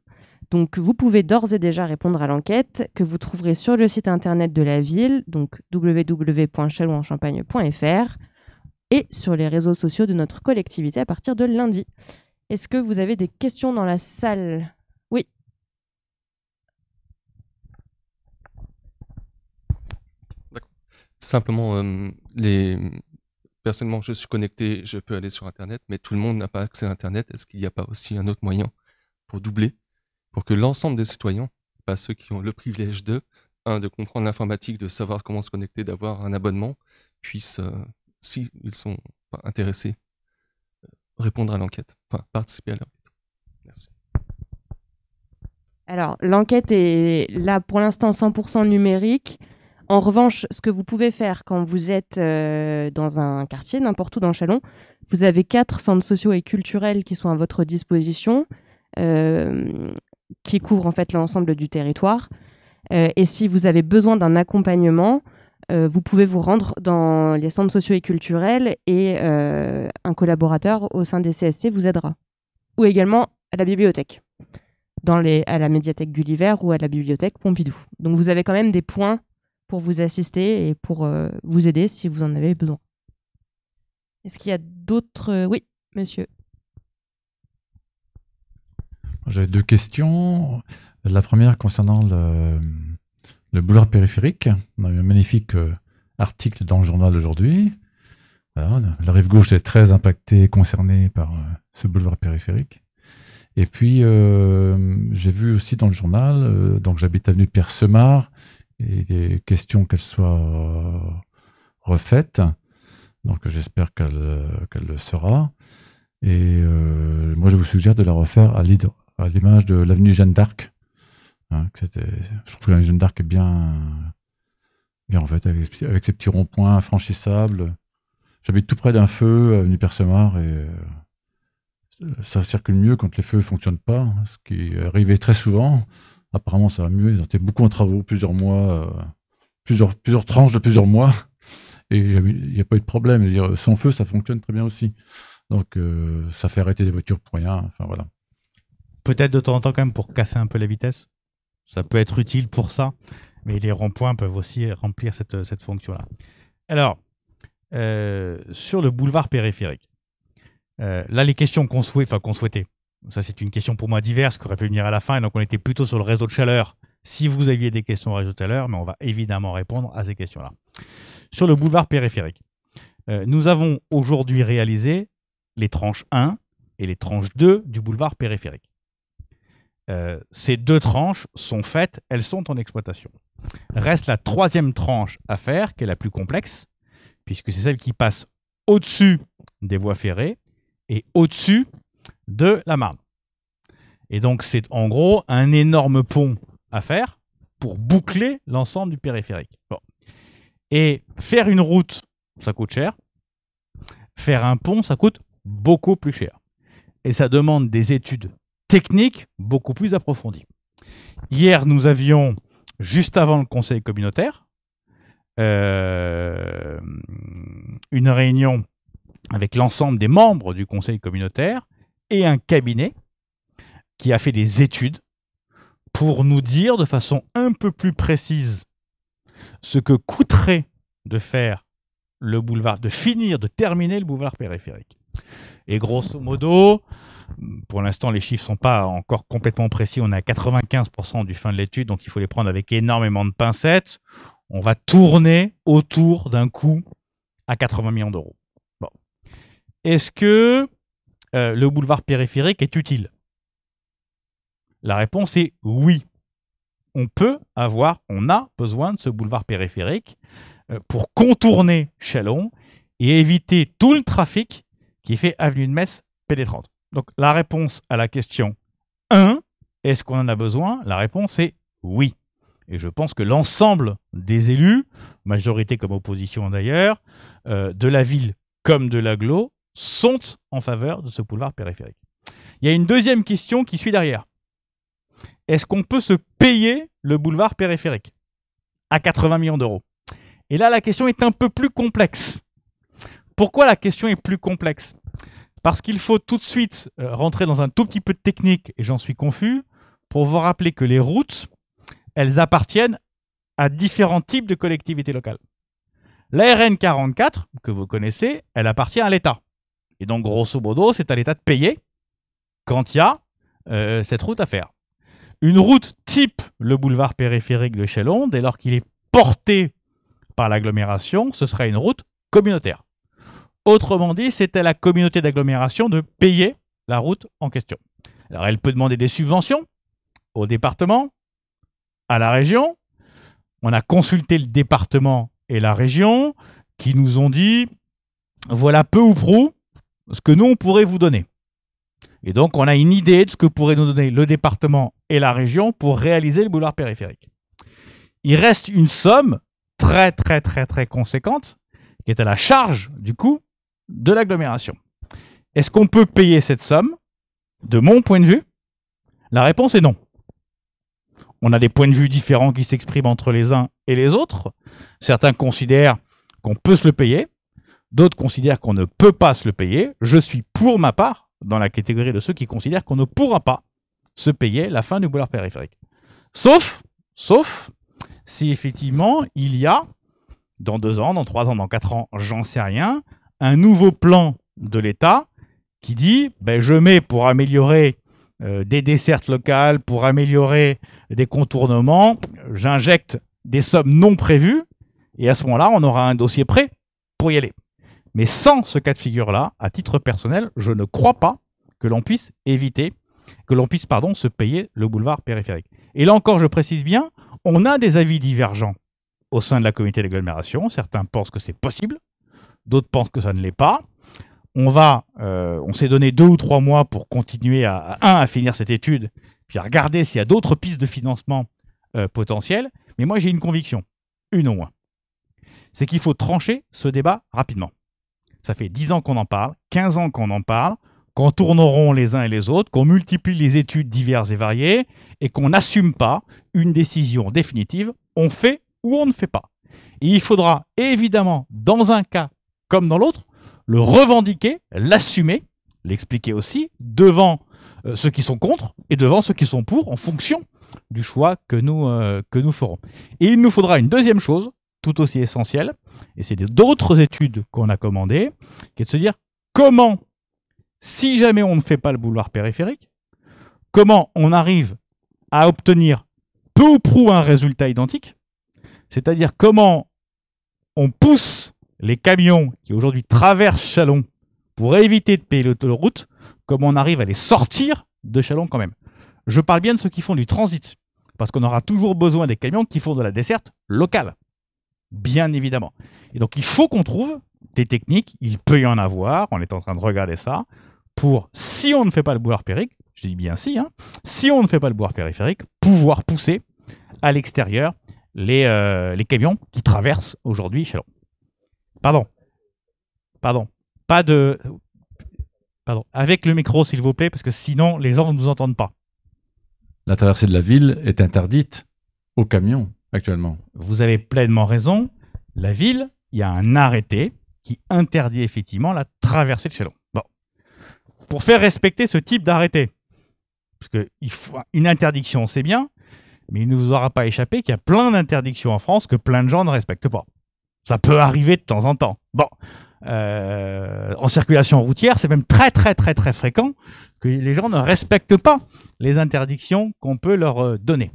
Donc vous pouvez d'ores et déjà répondre à l'enquête que vous trouverez sur le site internet de la ville, donc www.chalouenchampagne.fr et sur les réseaux sociaux de notre collectivité à partir de lundi. Est-ce que vous avez des questions dans la salle Oui. Simplement, euh, les, personnellement, je suis connecté, je peux aller sur Internet, mais tout le monde n'a pas accès à Internet. Est-ce qu'il n'y a pas aussi un autre moyen pour doubler, pour que l'ensemble des citoyens, pas ceux qui ont le privilège de, de comprendre l'informatique, de savoir comment se connecter, d'avoir un abonnement, puissent, euh, s'ils ne sont intéressés, euh, répondre à l'enquête, enfin participer à l'enquête. Merci. Alors, l'enquête est là pour l'instant 100% numérique. En revanche, ce que vous pouvez faire quand vous êtes euh, dans un quartier, n'importe où dans Chalon, vous avez quatre centres sociaux et culturels qui sont à votre disposition, euh, qui couvrent en fait l'ensemble du territoire. Euh, et si vous avez besoin d'un accompagnement, vous pouvez vous rendre dans les centres sociaux et culturels et un collaborateur au sein des CSC vous aidera. Ou également à la bibliothèque, à la médiathèque Gulliver ou à la bibliothèque Pompidou. Donc vous avez quand même des points pour vous assister et pour euh, vous aider si vous en avez besoin. Est-ce qu'il y a d'autres... Euh, oui, monsieur. J'avais deux questions. La première concernant le, boulevard périphérique. On a eu un magnifique euh, article dans le journal aujourd'hui. La rive gauche est très impactée, concernée par ce boulevard périphérique. Et puis, j'ai vu aussi dans le journal, donc j'habite avenue Pierre Semard, et est questions qu'elle soit euh, refaite. Donc j'espère qu'elle euh, le sera. Et euh, moi, je vous suggère de la refaire à l'image de l'avenue Jeanne d'Arc. Hein, je trouve que l'avenue Jeanne d'Arc est bien, en fait, avec, avec ses petits ronds-points infranchissables. J'habite tout près d'un feu, avenue Persemar, et ça circule mieux quand les feux ne fonctionnent pas, ce qui arrivait très souvent apparemment ça va mieux. Ils ont été beaucoup en travaux, plusieurs mois, euh, plusieurs, plusieurs tranches de plusieurs mois. Et il n'y a pas eu de problème. dire, sans feu, ça fonctionne très bien aussi. Donc euh, ça fait arrêter des voitures pour rien. Enfin voilà. Peut-être de temps en temps quand même pour casser un peu la vitesse. Ça peut être utile pour ça. Mais les ronds-points peuvent aussi remplir cette, fonction-là. Alors, euh, sur le boulevard périphérique, là, les questions qu'on souhaitait, ça, c'est une question pour moi diverse qui aurait pu venir à la fin. Et donc, on était plutôt sur le réseau de chaleur. Si vous aviez des questions au réseau de chaleur, mais on va évidemment répondre à ces questions-là. Sur le boulevard périphérique, euh, nous avons aujourd'hui réalisé les tranches 1 et les tranches 2 du boulevard périphérique. Euh, ces deux tranches sont faites, elles sont en exploitation. Reste la troisième tranche à faire, qui est la plus complexe, puisque c'est celle qui passe au-dessus des voies ferrées et au-dessus de la Marne. Et donc, c'est en gros un énorme pont à faire pour boucler l'ensemble du périphérique. Et faire une route, ça coûte cher. Faire un pont, ça coûte beaucoup plus cher. Et ça demande des études techniques beaucoup plus approfondies. Hier, nous avions, juste avant le conseil communautaire, euh, une réunion avec l'ensemble des membres du conseil communautaire et un cabinet qui a fait des études pour nous dire de façon un peu plus précise ce que coûterait de faire le boulevard, de finir, de terminer le boulevard périphérique. Et grosso modo, pour l'instant, les chiffres ne sont pas encore complètement précis. On est à 95% du fin de l'étude, donc il faut les prendre avec énormément de pincettes. On va tourner autour d'un coût à 80 millions d'euros. Est-ce que euh, le boulevard périphérique est utile La réponse est oui. On peut avoir, on a besoin de ce boulevard périphérique euh, pour contourner Chalon et éviter tout le trafic qui fait avenue de Metz pénétrante. Donc la réponse à la question 1, est-ce qu'on en a besoin La réponse est oui. Et je pense que l'ensemble des élus, majorité comme opposition d'ailleurs, euh, de la ville comme de l'aglo, sont en faveur de ce boulevard périphérique. Il y a une deuxième question qui suit derrière. Est-ce qu'on peut se payer le boulevard périphérique à 80 millions d'euros Et là, la question est un peu plus complexe. Pourquoi la question est plus complexe Parce qu'il faut tout de suite euh, rentrer dans un tout petit peu de technique, et j'en suis confus, pour vous rappeler que les routes, elles appartiennent à différents types de collectivités locales. La RN44, que vous connaissez, elle appartient à l'État. Et donc, grosso modo, c'est à l'État de payer quand il y a euh, cette route à faire. Une route type le boulevard périphérique de Châlons, dès lors qu'il est porté par l'agglomération, ce sera une route communautaire. Autrement dit, c'est à la communauté d'agglomération de payer la route en question. Alors elle peut demander des subventions au département, à la région. On a consulté le département et la région qui nous ont dit, voilà peu ou prou, ce que nous, on pourrait vous donner. Et donc, on a une idée de ce que pourrait nous donner le département et la région pour réaliser le boulevard périphérique. Il reste une somme très, très, très, très conséquente qui est à la charge, du coup, de l'agglomération. Est-ce qu'on peut payer cette somme De mon point de vue, la réponse est non. On a des points de vue différents qui s'expriment entre les uns et les autres. Certains considèrent qu'on peut se le payer, D'autres considèrent qu'on ne peut pas se le payer. Je suis pour ma part dans la catégorie de ceux qui considèrent qu'on ne pourra pas se payer la fin du boulard périphérique. Sauf, sauf si effectivement il y a, dans deux ans, dans trois ans, dans quatre ans, j'en sais rien, un nouveau plan de l'État qui dit ben, je mets pour améliorer euh, des dessertes locales, pour améliorer des contournements, j'injecte des sommes non prévues, et à ce moment-là, on aura un dossier prêt pour y aller. Mais sans ce cas de figure-là, à titre personnel, je ne crois pas que l'on puisse éviter, que l'on puisse, pardon, se payer le boulevard périphérique. Et là encore, je précise bien, on a des avis divergents au sein de la communauté d'agglomération. Certains pensent que c'est possible, d'autres pensent que ça ne l'est pas. On va, euh, on s'est donné deux ou trois mois pour continuer à, un, à finir cette étude, puis à regarder s'il y a d'autres pistes de financement euh, potentielles. Mais moi, j'ai une conviction, une au moins. C'est qu'il faut trancher ce débat rapidement. Ça fait 10 ans qu'on en parle, 15 ans qu'on en parle, qu'on tourneront les uns et les autres, qu'on multiplie les études diverses et variées, et qu'on n'assume pas une décision définitive, on fait ou on ne fait pas. Et il faudra évidemment, dans un cas comme dans l'autre, le revendiquer, l'assumer, l'expliquer aussi, devant euh, ceux qui sont contre et devant ceux qui sont pour, en fonction du choix que nous, euh, que nous ferons. Et il nous faudra une deuxième chose, tout aussi essentielle, et c'est d'autres études qu'on a commandées, qui est de se dire comment, si jamais on ne fait pas le bouloir périphérique, comment on arrive à obtenir peu ou prou un résultat identique, c'est-à-dire comment on pousse les camions qui aujourd'hui traversent Chalon pour éviter de payer l'autoroute, comment on arrive à les sortir de Chalon quand même. Je parle bien de ceux qui font du transit, parce qu'on aura toujours besoin des camions qui font de la desserte locale bien évidemment. Et donc, il faut qu'on trouve des techniques, il peut y en avoir, on est en train de regarder ça, pour, si on ne fait pas le boulevard périphérique, je dis bien si, hein, si on ne fait pas le boire périphérique, pouvoir pousser à l'extérieur les, euh, les camions qui traversent aujourd'hui Chalon. Pardon. Pardon. Pas de... Pardon. Avec le micro, s'il vous plaît, parce que sinon, les gens ne nous entendent pas. La traversée de la ville est interdite aux camions actuellement. Vous avez pleinement raison. La ville, il y a un arrêté qui interdit effectivement la traversée de Chalon. Bon. Pour faire respecter ce type d'arrêté, parce qu'une interdiction, c'est bien, mais il ne vous aura pas échappé qu'il y a plein d'interdictions en France que plein de gens ne respectent pas. Ça peut arriver de temps en temps. Bon, euh, en circulation routière, c'est même très très très très fréquent que les gens ne respectent pas les interdictions qu'on peut leur euh, donner.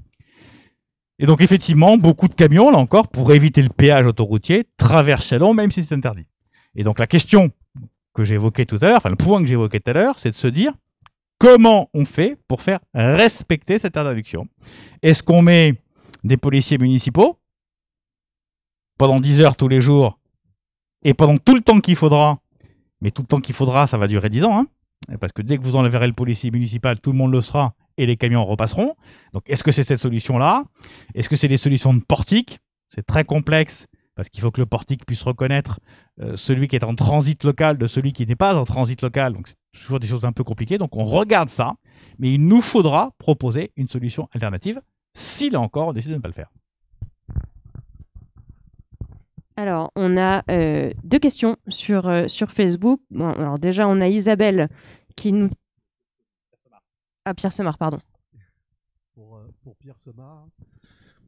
Et donc effectivement, beaucoup de camions, là encore, pour éviter le péage autoroutier, traversent Chalon même si c'est interdit. Et donc la question que j'évoquais tout à l'heure, enfin le point que j'évoquais tout à l'heure, c'est de se dire comment on fait pour faire respecter cette interdiction. Est-ce qu'on met des policiers municipaux pendant 10 heures tous les jours et pendant tout le temps qu'il faudra, mais tout le temps qu'il faudra, ça va durer 10 ans, hein. parce que dès que vous enleverez le policier municipal, tout le monde le sera, et les camions repasseront. Donc, est-ce que c'est cette solution-là Est-ce que c'est des solutions de portique C'est très complexe parce qu'il faut que le portique puisse reconnaître euh, celui qui est en transit local de celui qui n'est pas en transit local. Donc, c'est toujours des choses un peu compliquées. Donc, on regarde ça, mais il nous faudra proposer une solution alternative s'il là encore décide de ne pas le faire. Alors, on a euh, deux questions sur, euh, sur Facebook. alors déjà, on a Isabelle qui nous à ah, Pierre Semard, pardon. Euh, pour, Pierre Semard,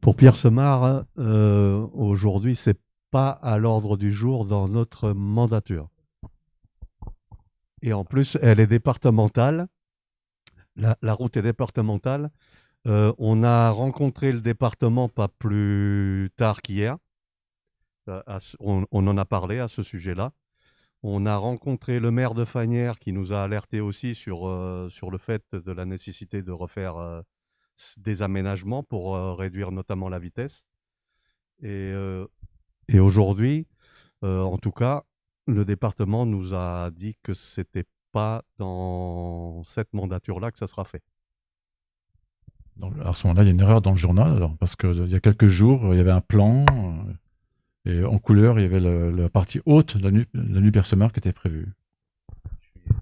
pour Pierre Semard euh, aujourd'hui, c'est pas à l'ordre du jour dans notre mandature. Et en plus, elle est départementale. La, route est départementale. Euh, on a rencontré le département pas plus tard qu'hier. on en a parlé à ce sujet-là. On a rencontré le maire de Fanière qui nous a alerté aussi sur, euh, sur le fait de la nécessité de refaire euh, des aménagements pour euh, réduire notamment la vitesse. Et, et aujourd'hui, en tout cas, le département nous a dit que ce n'était pas dans cette mandature-là que ça sera fait. à ce moment-là, il y a une erreur dans le journal, parce qu'il y a quelques jours, il y avait un plan et en couleur, il y avait la, partie haute la, nuit, la nuit Persomar qui était prévue.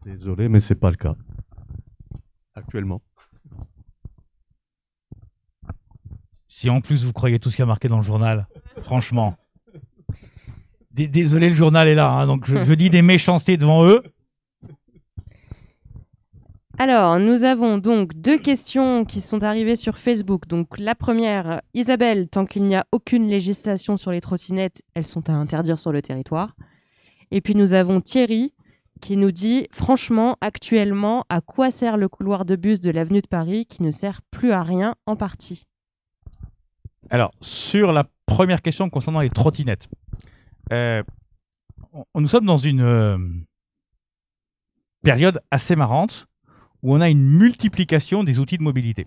Désolé, mais c'est pas le cas. Actuellement. Si en plus vous croyez tout ce qui a marqué dans le journal, franchement. Désolé, le journal est là, hein, donc je, dis des méchancetés devant eux. Alors, nous avons donc deux questions qui sont arrivées sur Facebook. Donc, la première, Isabelle, tant qu'il n'y a aucune législation sur les trottinettes, elles sont à interdire sur le territoire. Et puis, nous avons Thierry qui nous dit Franchement, actuellement, à quoi sert le couloir de bus de l'avenue de Paris qui ne sert plus à rien en partie Alors, sur la première question concernant les trottinettes, euh, nous sommes dans une euh, période assez marrante où on a une multiplication des outils de mobilité.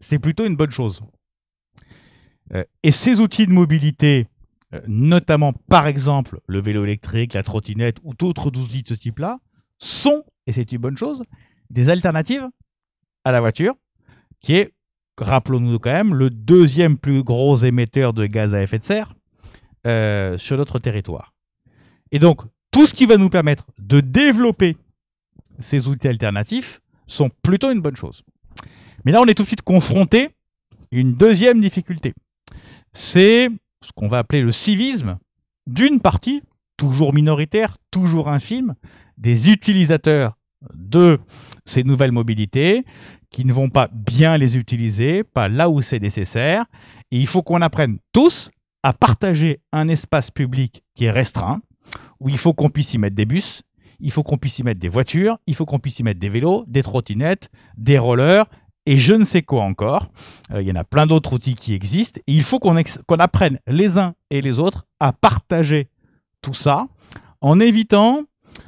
C'est plutôt une bonne chose. Euh, et ces outils de mobilité, euh, notamment par exemple le vélo électrique, la trottinette ou d'autres outils de ce type-là, sont, et c'est une bonne chose, des alternatives à la voiture, qui est, rappelons-nous quand même, le deuxième plus gros émetteur de gaz à effet de serre euh, sur notre territoire. Et donc, tout ce qui va nous permettre de développer ces outils alternatifs sont plutôt une bonne chose. Mais là, on est tout de suite confronté à une deuxième difficulté. C'est ce qu'on va appeler le civisme d'une partie, toujours minoritaire, toujours infime, des utilisateurs de ces nouvelles mobilités qui ne vont pas bien les utiliser, pas là où c'est nécessaire. Et il faut qu'on apprenne tous à partager un espace public qui est restreint, où il faut qu'on puisse y mettre des bus, il faut qu'on puisse y mettre des voitures, il faut qu'on puisse y mettre des vélos, des trottinettes, des rollers et je ne sais quoi encore. Euh, il y en a plein d'autres outils qui existent il faut qu'on apprenne les uns et les autres à partager tout ça en évitant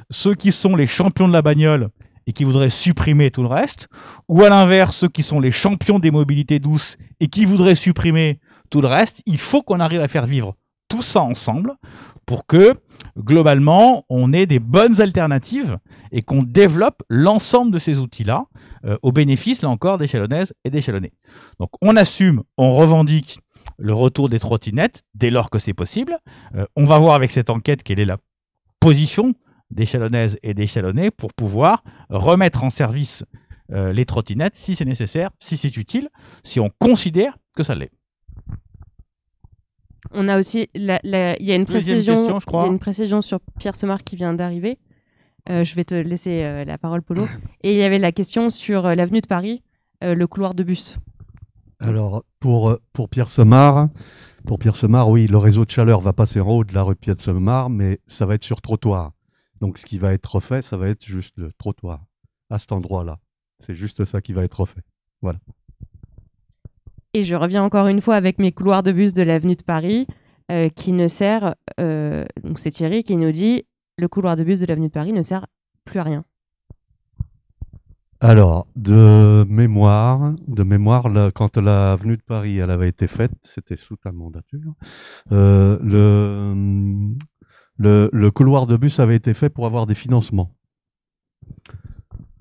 ceux qui sont les champions de la bagnole et qui voudraient supprimer tout le reste, ou à l'inverse, ceux qui sont les champions des mobilités douces et qui voudraient supprimer tout le reste, il faut qu'on arrive à faire vivre tout ça ensemble pour que globalement, on est des bonnes alternatives et qu'on développe l'ensemble de ces outils-là euh, au bénéfice, là encore, des chalonnaises et des chalonnais. Donc on assume, on revendique le retour des trottinettes dès lors que c'est possible. Euh, on va voir avec cette enquête quelle est la position des chalonnaises et des chalonnais pour pouvoir remettre en service euh, les trottinettes si c'est nécessaire, si c'est utile, si on considère que ça l'est. On a aussi, il y a une précision, une précision sur Pierre Somar qui vient d'arriver. Euh, je vais te laisser euh, la parole, Polo. Et il y avait la question sur euh, l'avenue de Paris, le couloir de bus. Alors, pour, pour Pierre Semard, pour Pierre Semard, oui, le réseau de chaleur va passer en haut de la rue Pierre Semard, mais ça va être sur trottoir. Donc, ce qui va être refait, ça va être juste le trottoir, à cet endroit-là. C'est juste ça qui va être refait. Voilà. Et je reviens encore une fois avec mes couloirs de bus de l'avenue de Paris, euh, qui ne sert. Euh, donc c'est Thierry qui nous dit le couloir de bus de l'avenue de Paris ne sert plus à rien. Alors, de mémoire, de mémoire, quand l'avenue de Paris elle avait été faite, c'était sous ta mandature, euh, le, couloir de bus avait été fait pour avoir des financements.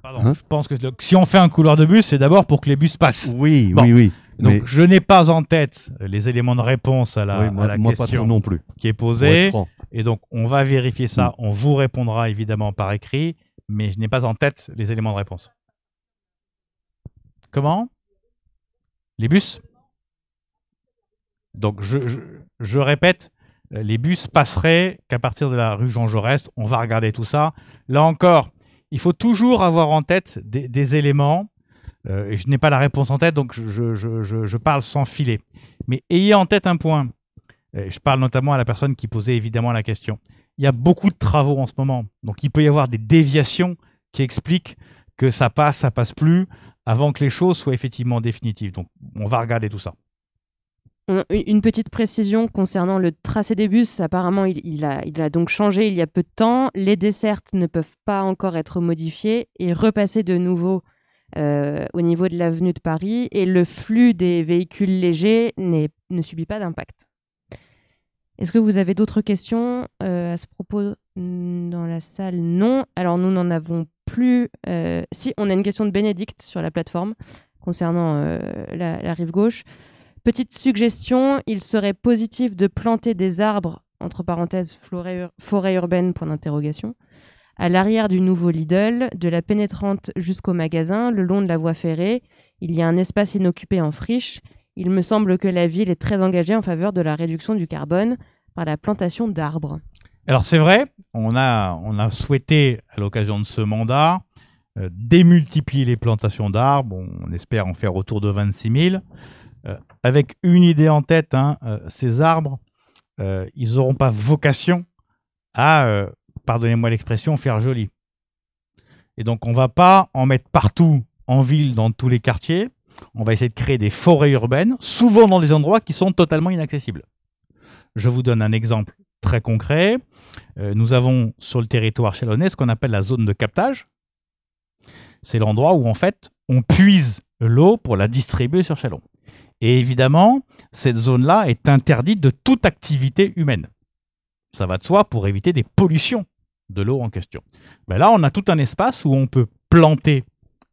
Pardon, hein je pense que si on fait un couloir de bus, c'est d'abord pour que les bus passent. Oui, oui, oui. Donc, je n'ai pas en tête les éléments de réponse à la, question non plus. qui est posée. Et donc, on va vérifier ça. Mm. On vous répondra évidemment par écrit, mais je n'ai pas en tête les éléments de réponse. Comment Les bus Donc, je, répète, les bus passeraient qu'à partir de la rue Jean Jaurès. On va regarder tout ça. Là encore, il faut toujours avoir en tête des, des éléments euh, je n'ai pas la réponse en tête, donc je, parle sans filet. Mais ayez en tête un point. je parle notamment à la personne qui posait évidemment la question. Il y a beaucoup de travaux en ce moment, donc il peut y avoir des déviations qui expliquent que ça passe, ça passe plus, avant que les choses soient effectivement définitives. Donc on va regarder tout ça. Euh, une petite précision concernant le tracé des bus. Apparemment, il, a, il, a, donc changé il y a peu de temps. Les dessertes ne peuvent pas encore être modifiées et repasser de nouveau euh, au niveau de l'avenue de Paris et le flux des véhicules légers ne subit pas d'impact. Est-ce que vous avez d'autres questions euh, à ce propos mm, dans la salle Non. Alors nous n'en avons plus. Euh, si, on a une question de Bénédicte sur la plateforme concernant la, rive gauche. Petite suggestion, il serait positif de planter des arbres, entre parenthèses, forêt, urbaine, point d'interrogation, à l'arrière du nouveau Lidl, de la pénétrante jusqu'au magasin, le long de la voie ferrée, il y a un espace inoccupé en friche. Il me semble que la ville est très engagée en faveur de la réduction du carbone par la plantation d'arbres. Alors c'est vrai, on a, on a souhaité à l'occasion de ce mandat euh, démultiplier les plantations d'arbres. On espère en faire autour de 26 000. Euh, avec une idée en tête, hein, euh, ces arbres, ils n'auront pas vocation à pardonnez-moi l'expression, faire joli. Et donc on va pas en mettre partout en ville, dans tous les quartiers. On va essayer de créer des forêts urbaines, souvent dans des endroits qui sont totalement inaccessibles. Je vous donne un exemple très concret. Euh, nous avons sur le territoire chalonnais ce qu'on appelle la zone de captage. C'est l'endroit où en fait on puise l'eau pour la distribuer sur Chalon. Et évidemment, cette zone-là est interdite de toute activité humaine. Ça va de soi pour éviter des pollutions de l'eau en question. Ben là, on a tout un espace où on peut planter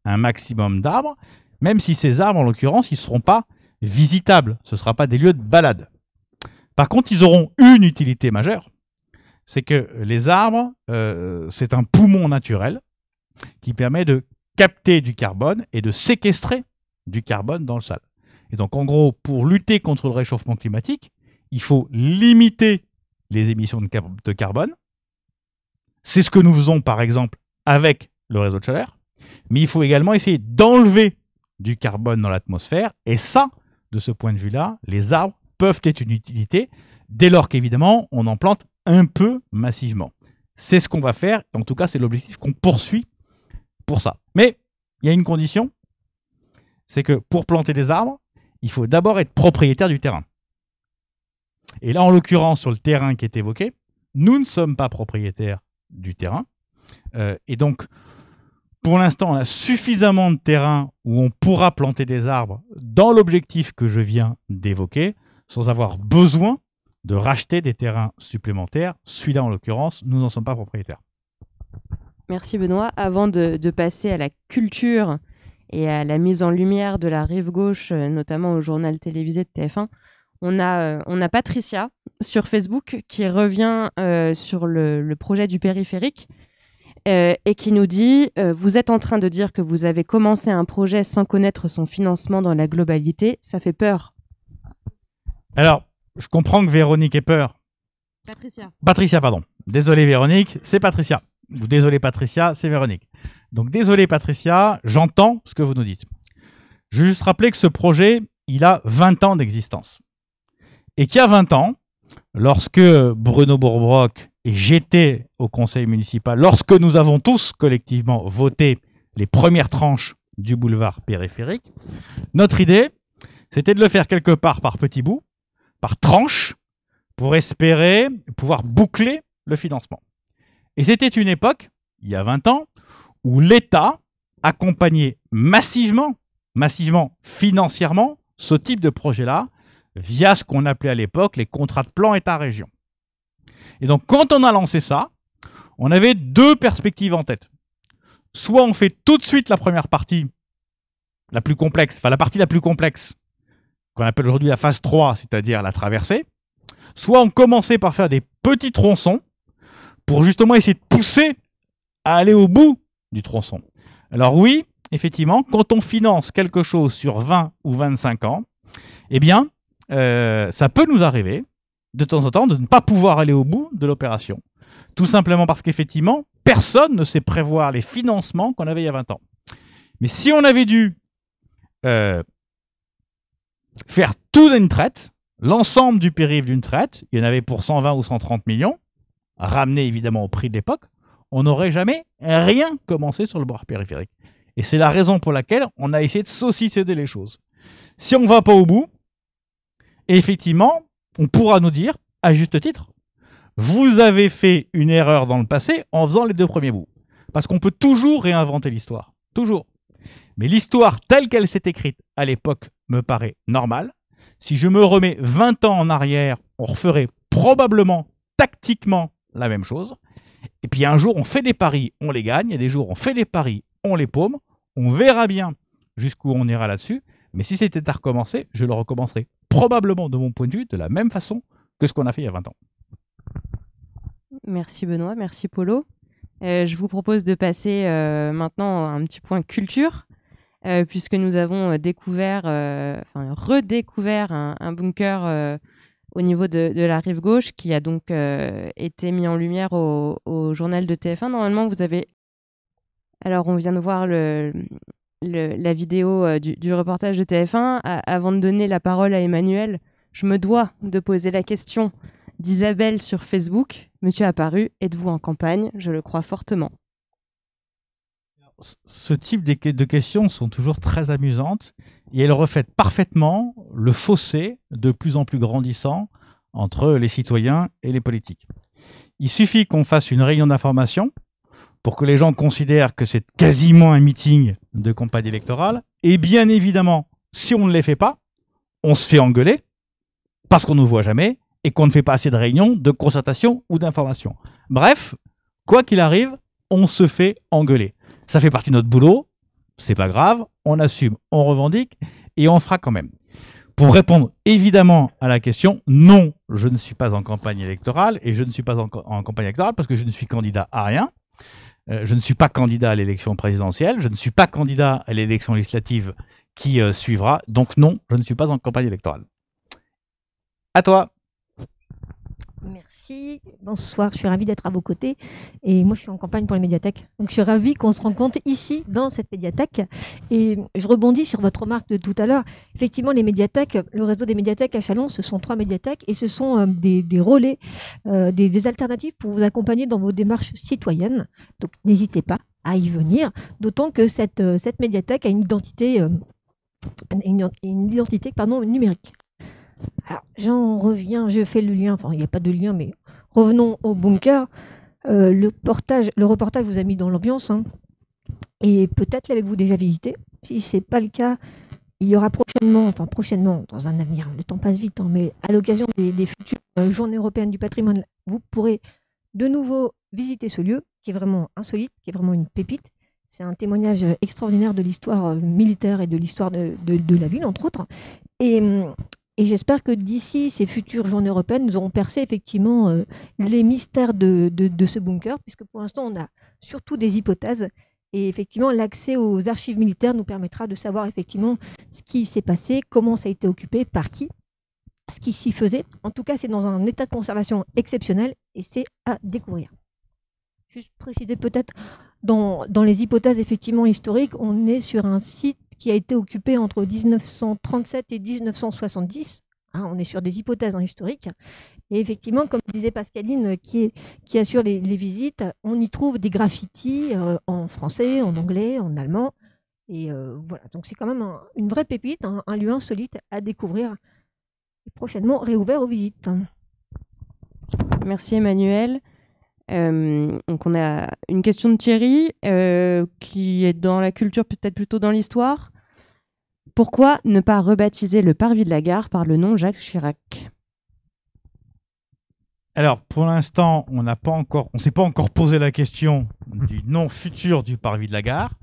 un maximum d'arbres, même si ces arbres, en l'occurrence, ils ne seront pas visitables. Ce ne sera pas des lieux de balade. Par contre, ils auront une utilité majeure, c'est que les arbres, euh, c'est un poumon naturel qui permet de capter du carbone et de séquestrer du carbone dans le sol. Et donc, en gros, pour lutter contre le réchauffement climatique, il faut limiter les émissions de carbone c'est ce que nous faisons, par exemple, avec le réseau de chaleur. Mais il faut également essayer d'enlever du carbone dans l'atmosphère. Et ça, de ce point de vue-là, les arbres peuvent être une utilité, dès lors qu'évidemment, on en plante un peu massivement. C'est ce qu'on va faire. En tout cas, c'est l'objectif qu'on poursuit pour ça. Mais il y a une condition, c'est que pour planter des arbres, il faut d'abord être propriétaire du terrain. Et là, en l'occurrence, sur le terrain qui est évoqué, nous ne sommes pas propriétaires du terrain. Euh, et donc, pour l'instant, on a suffisamment de terrain où on pourra planter des arbres dans l'objectif que je viens d'évoquer, sans avoir besoin de racheter des terrains supplémentaires. Celui-là, en l'occurrence, nous n'en sommes pas propriétaires. Merci Benoît. Avant de, de, passer à la culture et à la mise en lumière de la rive gauche, euh, notamment au journal télévisé de TF1, on a, euh, on a Patricia sur Facebook qui revient euh, sur le, projet du périphérique euh, et qui nous dit euh, Vous êtes en train de dire que vous avez commencé un projet sans connaître son financement dans la globalité, ça fait peur. Alors, je comprends que Véronique ait peur. Patricia. Patricia, pardon. Désolé Véronique, c'est Patricia. Vous désolé Patricia, c'est Véronique. Donc désolé Patricia, j'entends ce que vous nous dites. Je veux juste rappeler que ce projet, il a 20 ans d'existence. Et qu'il y a 20 ans, lorsque Bruno Bourbrock et j'étais au conseil municipal, lorsque nous avons tous collectivement voté les premières tranches du boulevard périphérique, notre idée, c'était de le faire quelque part par petits bouts, par tranches, pour espérer pouvoir boucler le financement. Et c'était une époque, il y a 20 ans, où l'État accompagnait massivement, massivement financièrement ce type de projet-là, via ce qu'on appelait à l'époque les contrats de plan État-région. Et donc quand on a lancé ça, on avait deux perspectives en tête. Soit on fait tout de suite la première partie, la plus complexe, enfin la partie la plus complexe, qu'on appelle aujourd'hui la phase 3, c'est-à-dire la traversée, soit on commençait par faire des petits tronçons pour justement essayer de pousser à aller au bout du tronçon. Alors oui, effectivement, quand on finance quelque chose sur 20 ou 25 ans, eh bien, euh, ça peut nous arriver, de temps en temps, de ne pas pouvoir aller au bout de l'opération. Tout simplement parce qu'effectivement, personne ne sait prévoir les financements qu'on avait il y a 20 ans. Mais si on avait dû euh, faire tout d'une traite, l'ensemble du périph' d'une traite, il y en avait pour 120 ou 130 millions, ramené évidemment au prix de l'époque, on n'aurait jamais rien commencé sur le bord périphérique. Et c'est la raison pour laquelle on a essayé de saucisser les choses. Si on ne va pas au bout, et effectivement, on pourra nous dire, à juste titre, vous avez fait une erreur dans le passé en faisant les deux premiers bouts. Parce qu'on peut toujours réinventer l'histoire. Toujours. Mais l'histoire telle qu'elle s'est écrite à l'époque me paraît normale. Si je me remets 20 ans en arrière, on referait probablement tactiquement la même chose. Et puis un jour, on fait des paris, on les gagne. a des jours, on fait des paris, on les paume. On verra bien jusqu'où on ira là-dessus. Mais si c'était à recommencer, je le recommencerai probablement, de mon point de vue, de la même façon que ce qu'on a fait il y a 20 ans. Merci Benoît, merci Polo. Euh, je vous propose de passer euh, maintenant à un petit point culture, euh, puisque nous avons découvert, enfin redécouvert un, bunker au niveau de, la rive gauche qui a donc été mis en lumière au, journal de TF1. Normalement, vous avez. Alors, on vient de voir le, la vidéo euh, du, reportage de TF1, avant de donner la parole à Emmanuel, je me dois de poser la question d'Isabelle sur Facebook. Monsieur apparu, êtes-vous en campagne Je le crois fortement. Ce type de questions sont toujours très amusantes et elles reflètent parfaitement le fossé de plus en plus grandissant entre les citoyens et les politiques. Il suffit qu'on fasse une réunion d'information pour que les gens considèrent que c'est quasiment un meeting de campagne électorale. Et bien évidemment, si on ne les fait pas, on se fait engueuler parce qu'on ne nous voit jamais et qu'on ne fait pas assez de réunions, de concertations ou d'informations. Bref, quoi qu'il arrive, on se fait engueuler. Ça fait partie de notre boulot, c'est pas grave, on assume, on revendique et on fera quand même. Pour répondre évidemment à la question, non, je ne suis pas en campagne électorale et je ne suis pas en campagne électorale parce que je ne suis candidat à rien. Euh, je ne suis pas candidat à l'élection présidentielle, je ne suis pas candidat à l'élection législative qui euh, suivra, donc non, je ne suis pas en campagne électorale. À toi Merci, bonsoir, je suis ravie d'être à vos côtés. Et moi, je suis en campagne pour les médiathèques. Donc, je suis ravie qu'on se rencontre ici, dans cette médiathèque. Et je rebondis sur votre remarque de tout à l'heure. Effectivement, les médiathèques, le réseau des médiathèques à Chalon, ce sont trois médiathèques et ce sont euh, des, relais, euh, des, alternatives pour vous accompagner dans vos démarches citoyennes. Donc, n'hésitez pas à y venir, d'autant que cette, euh, médiathèque a une identité. identité numérique. Alors, j'en reviens, je fais le lien, enfin, il n'y a pas de lien, mais revenons au bunker. Euh, le, portage, le reportage vous a mis dans l'ambiance, hein. et peut-être l'avez-vous déjà visité. Si ce n'est pas le cas, il y aura prochainement, enfin prochainement, dans un avenir, le temps passe vite, hein, mais à l'occasion des, futures euh, Journées européennes du patrimoine, vous pourrez de nouveau visiter ce lieu qui est vraiment insolite, qui est vraiment une pépite. C'est un témoignage extraordinaire de l'histoire euh, militaire et de l'histoire de, de, la ville, entre autres. Et hum, et j'espère que d'ici ces futures journées européennes, nous aurons percé effectivement euh, les mystères de, ce bunker, puisque pour l'instant, on a surtout des hypothèses. Et effectivement, l'accès aux archives militaires nous permettra de savoir effectivement ce qui s'est passé, comment ça a été occupé, par qui, ce qui s'y faisait. En tout cas, c'est dans un état de conservation exceptionnel et c'est à découvrir. Juste préciser peut-être, dans, dans les hypothèses effectivement historiques, on est sur un site qui a été occupé entre 1937 et 1970. Hein, on est sur des hypothèses hein, historiques. Et effectivement, comme disait Pascaline, euh, qui, qui assure les, visites, on y trouve des graffitis euh, en français, en anglais, en allemand. Et euh, voilà, donc c'est quand même une vraie pépite, hein, un lieu insolite à découvrir et prochainement réouvert aux visites. Merci Emmanuel. Euh, donc on a une question de Thierry euh, qui est dans la culture, peut-être plutôt dans l'histoire. Pourquoi ne pas rebaptiser le parvis de la gare par le nom Jacques Chirac Alors pour l'instant, on n'a pas encore, on s'est pas encore posé la question du nom futur du parvis de la gare.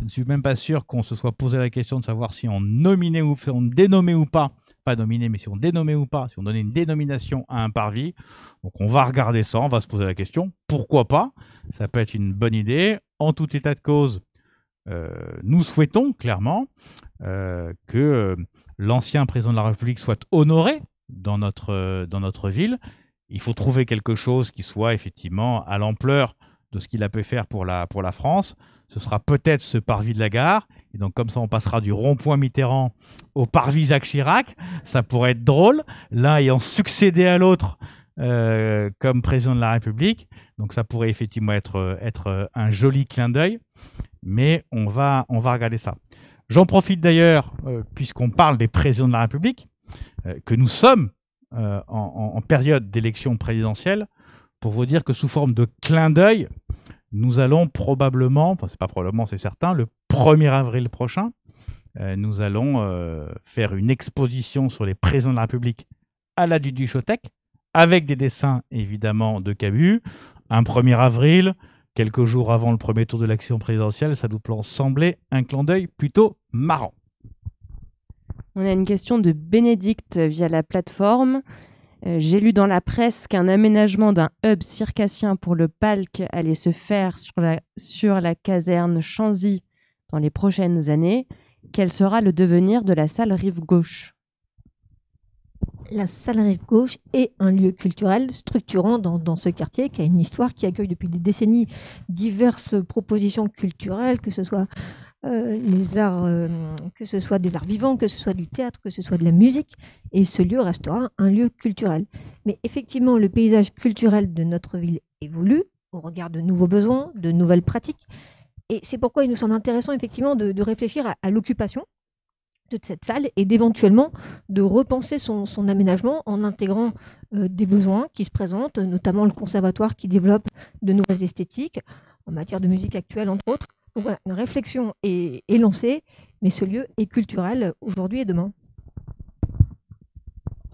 Je ne suis même pas sûr qu'on se soit posé la question de savoir si on nominait ou on dénommait ou pas pas nominé, mais si on dénommait ou pas, si on donnait une dénomination à un parvis. Donc on va regarder ça, on va se poser la question. Pourquoi pas Ça peut être une bonne idée. En tout état de cause, euh, nous souhaitons clairement euh, que euh, l'ancien président de la République soit honoré dans notre, dans notre ville. Il faut trouver quelque chose qui soit effectivement à l'ampleur de ce qu'il a pu faire pour la, pour la France. Ce sera peut-être ce parvis de la gare. Et donc, comme ça, on passera du rond-point Mitterrand au parvis Jacques Chirac. Ça pourrait être drôle. L'un ayant succédé à l'autre euh, comme président de la République. Donc, ça pourrait effectivement être, être un joli clin d'œil. Mais on va, on va regarder ça. J'en profite d'ailleurs, euh, puisqu'on parle des présidents de la République, euh, que nous sommes en, période d'élection présidentielle, pour vous dire que sous forme de clin d'œil, nous allons probablement, enfin c'est pas probablement, c'est certain, le 1er avril prochain, euh, nous allons euh, faire une exposition sur les présidents de la République à la Duduchotec, avec des dessins évidemment de Cabu. Un 1er avril, quelques jours avant le premier tour de l'action présidentielle, ça nous semblait un clin d'œil plutôt marrant. On a une question de Bénédicte via la plateforme. Euh, j'ai lu dans la presse qu'un aménagement d'un hub circassien pour le palc allait se faire sur la, caserne Chanzy dans les prochaines années. Quel sera le devenir de la salle rive gauche la salle rive gauche est un lieu culturel structurant dans, ce quartier qui a une histoire qui accueille depuis des décennies diverses propositions culturelles, que ce soit euh, les arts, euh, que ce soit des arts vivants, que ce soit du théâtre, que ce soit de la musique, et ce lieu restera un lieu culturel. Mais effectivement, le paysage culturel de notre ville évolue au regard de nouveaux besoins, de nouvelles pratiques, et c'est pourquoi il nous semble intéressant effectivement de, réfléchir à, l'occupation de cette salle et d'éventuellement de repenser son, aménagement en intégrant euh, des besoins qui se présentent, notamment le conservatoire qui développe de nouvelles esthétiques en matière de musique actuelle entre autres, voilà, une réflexion est, lancée, mais ce lieu est culturel aujourd'hui et demain.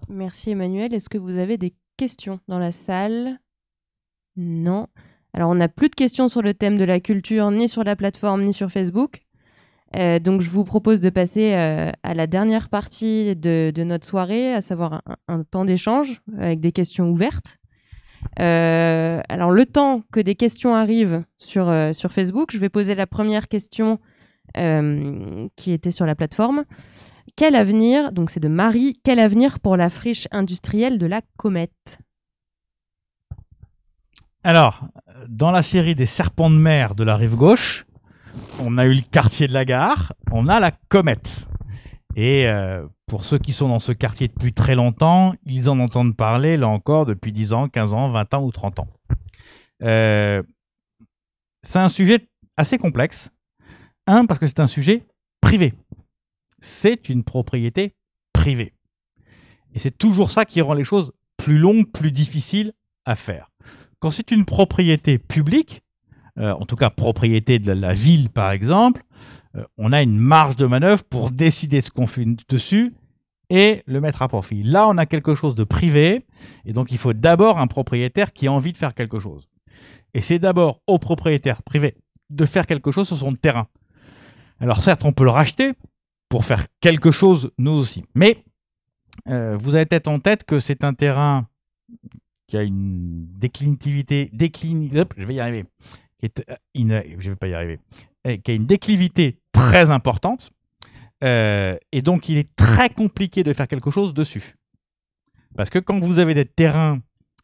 Merci Emmanuel. Est-ce que vous avez des questions dans la salle Non. Alors on n'a plus de questions sur le thème de la culture, ni sur la plateforme, ni sur Facebook. Euh, donc je vous propose de passer euh, à la dernière partie de, notre soirée, à savoir un temps d'échange avec des questions ouvertes. Euh, alors, le temps que des questions arrivent sur, euh, sur Facebook, je vais poser la première question euh, qui était sur la plateforme. Quel avenir, donc c'est de Marie, quel avenir pour la friche industrielle de la comète Alors, dans la série des serpents de mer de la rive gauche, on a eu le quartier de la gare, on a la comète. Et pour ceux qui sont dans ce quartier depuis très longtemps, ils en entendent parler, là encore, depuis 10 ans, 15 ans, 20 ans ou 30 ans. Euh, c'est un sujet assez complexe. Un, parce que c'est un sujet privé. C'est une propriété privée. Et c'est toujours ça qui rend les choses plus longues, plus difficiles à faire. Quand c'est une propriété publique, euh, en tout cas propriété de la, ville par exemple, euh, on a une marge de manœuvre pour décider ce qu'on fait dessus et le mettre à profit. Là, on a quelque chose de privé, et donc il faut d'abord un propriétaire qui a envie de faire quelque chose. Et c'est d'abord au propriétaire privé de faire quelque chose sur son terrain. Alors certes, on peut le racheter pour faire quelque chose nous aussi, mais euh, vous avez peut-être en tête que c'est un terrain qui a une déclinivité, déclin, je vais y arriver, euh, vais pas y arriver, qui a une déclivité très importante, euh, et donc, il est très compliqué de faire quelque chose dessus. Parce que quand vous avez des terrains,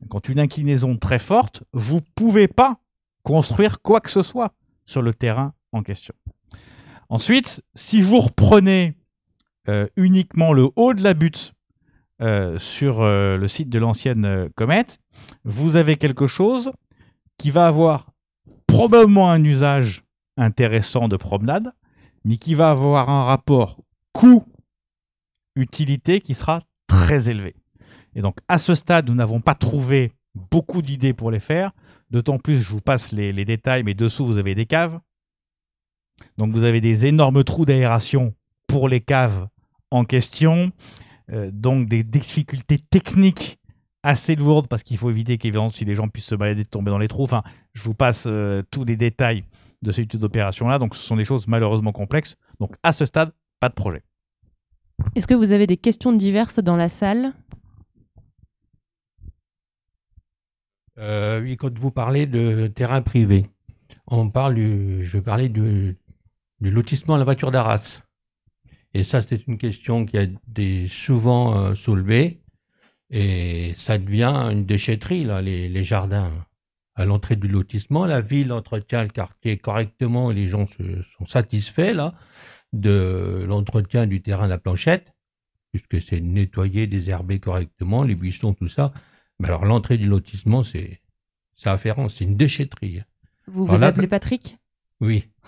quand une inclinaison très forte, vous ne pouvez pas construire quoi que ce soit sur le terrain en question. Ensuite, si vous reprenez euh, uniquement le haut de la butte euh, sur le site de l'ancienne comète, vous avez quelque chose qui va avoir probablement un usage intéressant de promenade, mais qui va avoir un rapport coût-utilité qui sera très élevé. Et donc, à ce stade, nous n'avons pas trouvé beaucoup d'idées pour les faire. D'autant plus, je vous passe les, détails, mais dessous, vous avez des caves. Donc, vous avez des énormes trous d'aération pour les caves en question. Euh, donc, des difficultés techniques assez lourdes, parce qu'il faut éviter qu'évidemment, si les gens puissent se balader, de tomber dans les trous. Enfin, je vous passe euh, tous les détails de ce type dopérations là Donc, ce sont des choses malheureusement complexes. Donc, à ce stade, pas de projet. Est-ce que vous avez des questions diverses dans la salle euh, Oui, quand vous parlez de terrain privé, on parle je parlais parler du, lotissement à la voiture d'Arras. Et ça, c'est une question qui a été souvent euh, soulevée. Et ça devient une déchetterie, là, les, les jardins à l'entrée du lotissement. La ville entretient le quartier correctement et les gens se, sont satisfaits là de l'entretien du terrain de la planchette, puisque c'est nettoyé, désherbé correctement, les buissons, tout ça. Mais alors l'entrée du lotissement, c'est ça afférent, c'est une déchetterie. Vous vous appelez Patrick Oui.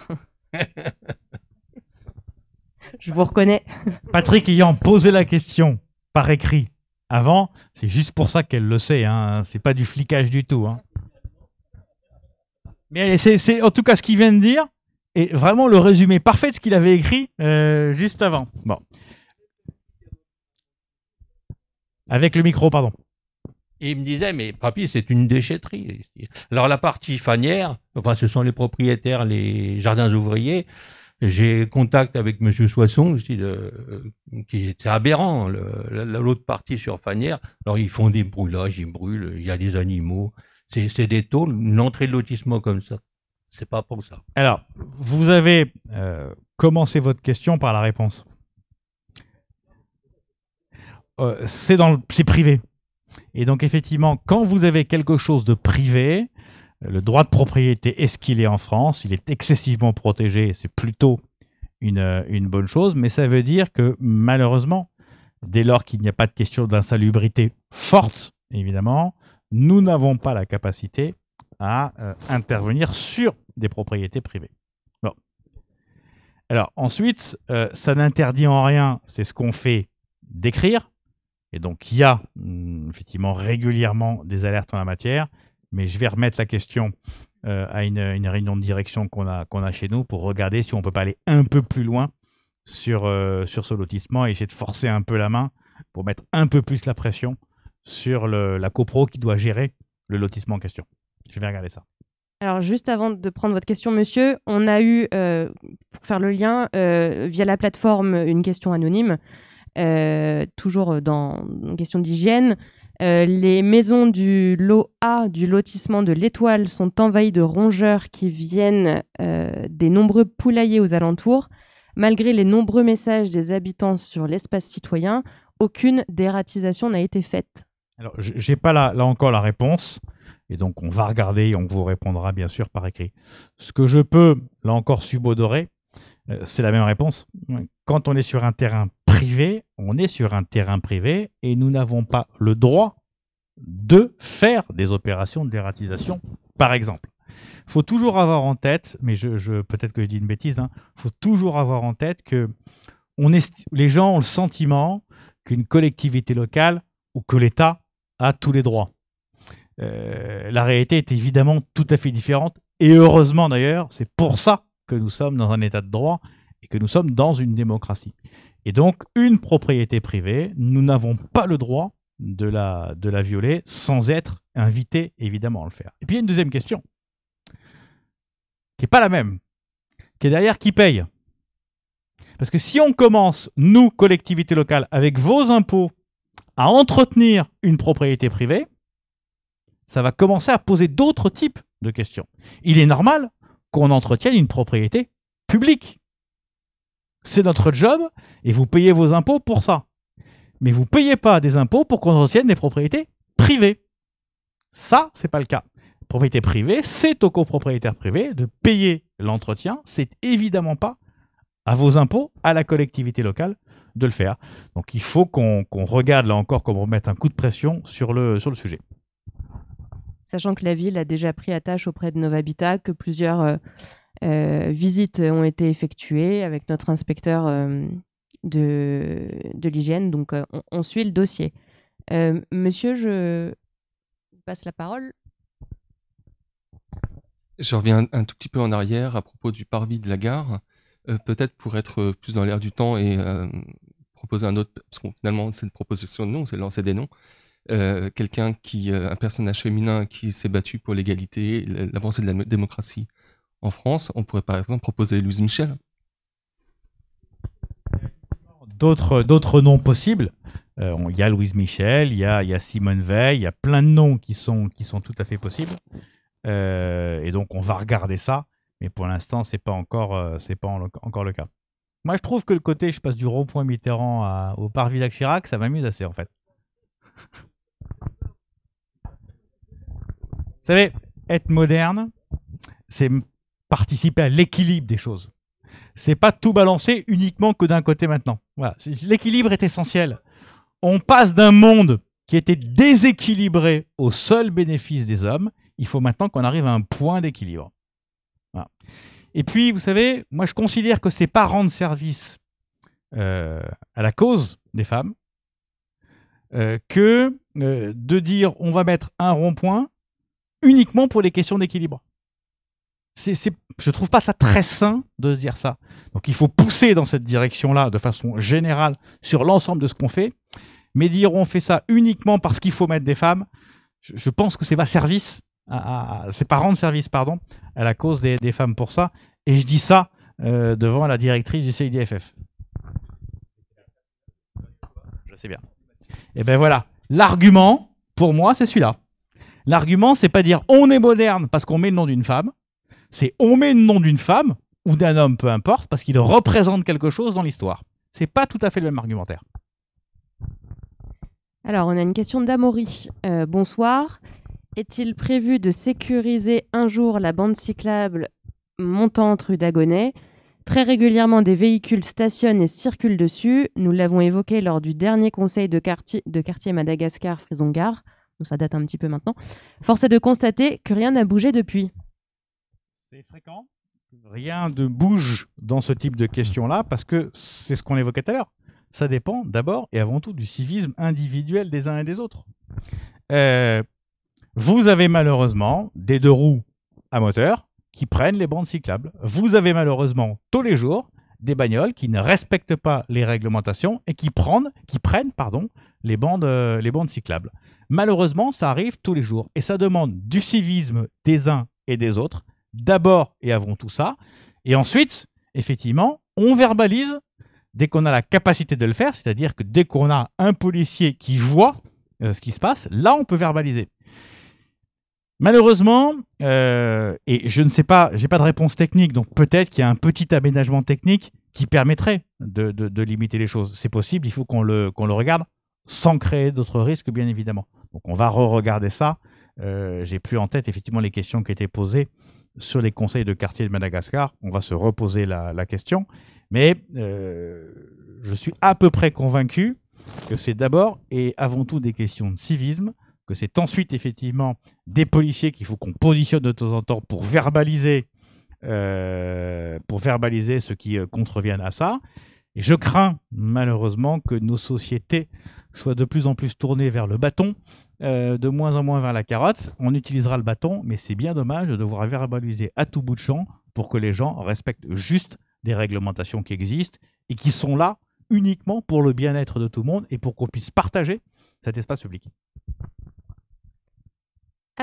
Je vous reconnais. Patrick ayant posé la question par écrit avant, c'est juste pour ça qu'elle le sait. Hein. C'est pas du flicage du tout. Hein. Mais c'est en tout cas ce qu'il vient de dire et vraiment le résumé parfait de ce qu'il avait écrit euh, juste avant. Bon. Avec le micro, pardon. il me disait, mais papy, c'est une déchetterie. Alors la partie fanière, enfin ce sont les propriétaires, les jardins ouvriers. J'ai contact avec M. Soisson, euh, qui était aberrant, l'autre partie sur fanière. Alors ils font des brûlages, ils brûlent, il y a des animaux. C'est des taux une entrée de lotissement comme ça. C'est pas pour ça. Alors, vous avez euh, commencé votre question par la réponse. Euh, c'est dans c'est privé. Et donc effectivement, quand vous avez quelque chose de privé, le droit de propriété est ce qu'il est en France, il est excessivement protégé, c'est plutôt une, une, bonne chose, mais ça veut dire que malheureusement, dès lors qu'il n'y a pas de question d'insalubrité forte, évidemment, nous n'avons pas la capacité à euh, intervenir sur des propriétés privées. Alors ensuite, euh, ça n'interdit en rien, c'est ce qu'on fait d'écrire. Et donc il y a mm, effectivement régulièrement des alertes en la matière, mais je vais remettre la question euh, à une, réunion de direction qu'on a, a chez nous pour regarder si on peut pas aller un peu plus loin sur, sur ce lotissement et essayer de forcer un peu la main pour mettre un peu plus la pression sur le, la copro qui doit gérer le lotissement en question. Je vais regarder ça. Alors, juste avant de prendre votre question, monsieur, on a eu, euh, pour faire le lien, euh, via la plateforme, une question anonyme, euh, toujours dans, question d'hygiène. les maisons du lot A du lotissement de l'Étoile sont envahies de rongeurs qui viennent des nombreux poulaillers aux alentours. Malgré les nombreux messages des habitants sur l'espace citoyen, aucune dératisation n'a été faite. Alors, j'ai pas là, là encore la réponse. Et donc, on va regarder et on vous répondra bien sûr par écrit. Ce que je peux, là encore, subodorer, euh, c'est la même réponse. Quand on est sur un terrain privé, on est sur un terrain privé et nous n'avons pas le droit de faire des opérations de dératisation, par exemple. Il faut toujours avoir en tête, mais je, je peut-être que je dis une bêtise, il hein, faut toujours avoir en tête que on les gens ont le sentiment qu'une collectivité locale ou que l'État à tous les droits. Euh, la réalité est évidemment tout à fait différente, et heureusement d'ailleurs, c'est pour ça que nous sommes dans un état de droit et que nous sommes dans une démocratie. Et donc, une propriété privée, nous n'avons pas le droit de la, de la violer sans être invité, évidemment, à le faire. Et puis, une deuxième question, qui n'est pas la même, qui est derrière qui paye. Parce que si on commence, nous, collectivités locales, avec vos impôts à entretenir une propriété privée, ça va commencer à poser d'autres types de questions. Il est normal qu'on entretienne une propriété publique. C'est notre job et vous payez vos impôts pour ça. Mais vous ne payez pas des impôts pour qu'on entretienne des propriétés privées. Ça, ce n'est pas le cas. Propriété privée, c'est au copropriétaire privé de payer l'entretien. C'est évidemment pas à vos impôts, à la collectivité locale de le faire. Donc il faut qu'on regarde là encore comment mettre un coup de pression sur le, sur le sujet. Sachant que la ville a déjà pris attache auprès de Novhabitat, que plusieurs euh, euh, visites ont été effectuées avec notre inspecteur euh, de, de l'hygiène, donc on, suit le dossier. monsieur, je passe la parole. Je reviens un, tout petit peu en arrière à propos du parvis de la gare. Euh, peut-être pour être euh, plus dans l'air du temps et euh, proposer un autre, parce que finalement c'est une proposition de nom, c'est lancer des noms. quelqu'un qui, un personnage féminin qui s'est battu pour l'égalité, l'avancée de la démocratie en France. On pourrait par exemple proposer Louise Michel. D'autres, d'autres noms possibles. Il y a Louise Michel, il y a, y Simone Veil, il y a plein de noms qui sont, qui sont tout à fait possibles. et donc on va regarder ça. Mais pour l'instant, ce pas encore, euh, pas encore le cas. Moi, je trouve que le côté, je passe du rond-point Mitterrand au parvis Chirac, ça m'amuse assez en fait. Vous savez, être moderne, c'est participer à l'équilibre des choses. C'est pas tout balancer uniquement que d'un côté maintenant. l'équilibre est essentiel. On passe d'un monde qui était déséquilibré au seul bénéfice des hommes. Il faut maintenant qu'on arrive à un point d'équilibre. Et puis, vous savez, moi je considère que c'est pas rendre service euh, à la cause des femmes euh, que euh, de dire on va mettre un rond-point uniquement pour les questions d'équilibre. C'est, je trouve pas ça très sain de se dire ça. Donc il faut pousser dans cette direction-là de façon générale sur l'ensemble de ce qu'on fait. Mais dire on fait ça uniquement parce qu'il faut mettre des femmes, je, je pense que c'est pas service c'est pas rendre service, pardon, à la cause des, femmes pour ça. Et je dis ça euh, devant la directrice du CIDFF. Je sais bien. Et eh ben voilà, l'argument pour moi, c'est celui-là. L'argument, c'est pas dire on est moderne parce qu'on met le nom d'une femme. C'est on met le nom d'une femme ou d'un homme, peu importe, parce qu'il représente quelque chose dans l'histoire. C'est pas tout à fait le même argumentaire. Alors, on a une question d'Amaury. Euh, bonsoir. Est-il prévu de sécuriser un jour la bande cyclable montante rue d'Agonais Très régulièrement, des véhicules stationnent et circulent dessus. Nous l'avons évoqué lors du dernier conseil de quartier, de quartier Madagascar Donc Ça date un petit peu maintenant. Force est de constater que rien n'a bougé depuis. C'est fréquent. Rien ne bouge dans ce type de questions-là parce que c'est ce qu'on évoquait tout à l'heure. Ça dépend d'abord et avant tout du civisme individuel des uns et des autres. Euh, vous avez malheureusement des deux roues à moteur qui prennent les bandes cyclables. Vous avez malheureusement tous les jours des bagnoles qui ne respectent pas les réglementations et qui prennent, qui prennent pardon, les, bandes, euh, les bandes cyclables. Malheureusement, ça arrive tous les jours et ça demande du civisme des uns et des autres, d'abord et avant tout ça. Et ensuite, effectivement, on verbalise dès qu'on a la capacité de le faire, c'est-à-dire que dès qu'on a un policier qui voit euh, ce qui se passe, là, on peut verbaliser. Malheureusement, euh, et je ne sais pas, j'ai pas de réponse technique, donc peut-être qu'il y a un petit aménagement technique qui permettrait de, limiter les choses. C'est possible, il faut qu'on le, regarde sans créer d'autres risques, bien évidemment. Donc on va re-regarder ça. Euh, j'ai plus en tête effectivement les questions qui étaient posées sur les conseils de quartier de Madagascar. On va se reposer la, question. Mais euh, je suis à peu près convaincu que c'est d'abord et avant tout des questions de civisme c'est ensuite effectivement des policiers qu'il faut qu'on positionne de temps en temps pour verbaliser, euh, pour verbaliser ceux qui euh, contreviennent à ça. Et je crains malheureusement que nos sociétés soient de plus en plus tournées vers le bâton, euh, de moins en moins vers la carotte. On utilisera le bâton, mais c'est bien dommage de devoir verbaliser à tout bout de champ pour que les gens respectent juste des réglementations qui existent et qui sont là uniquement pour le bien-être de tout le monde et pour qu'on puisse partager cet espace public.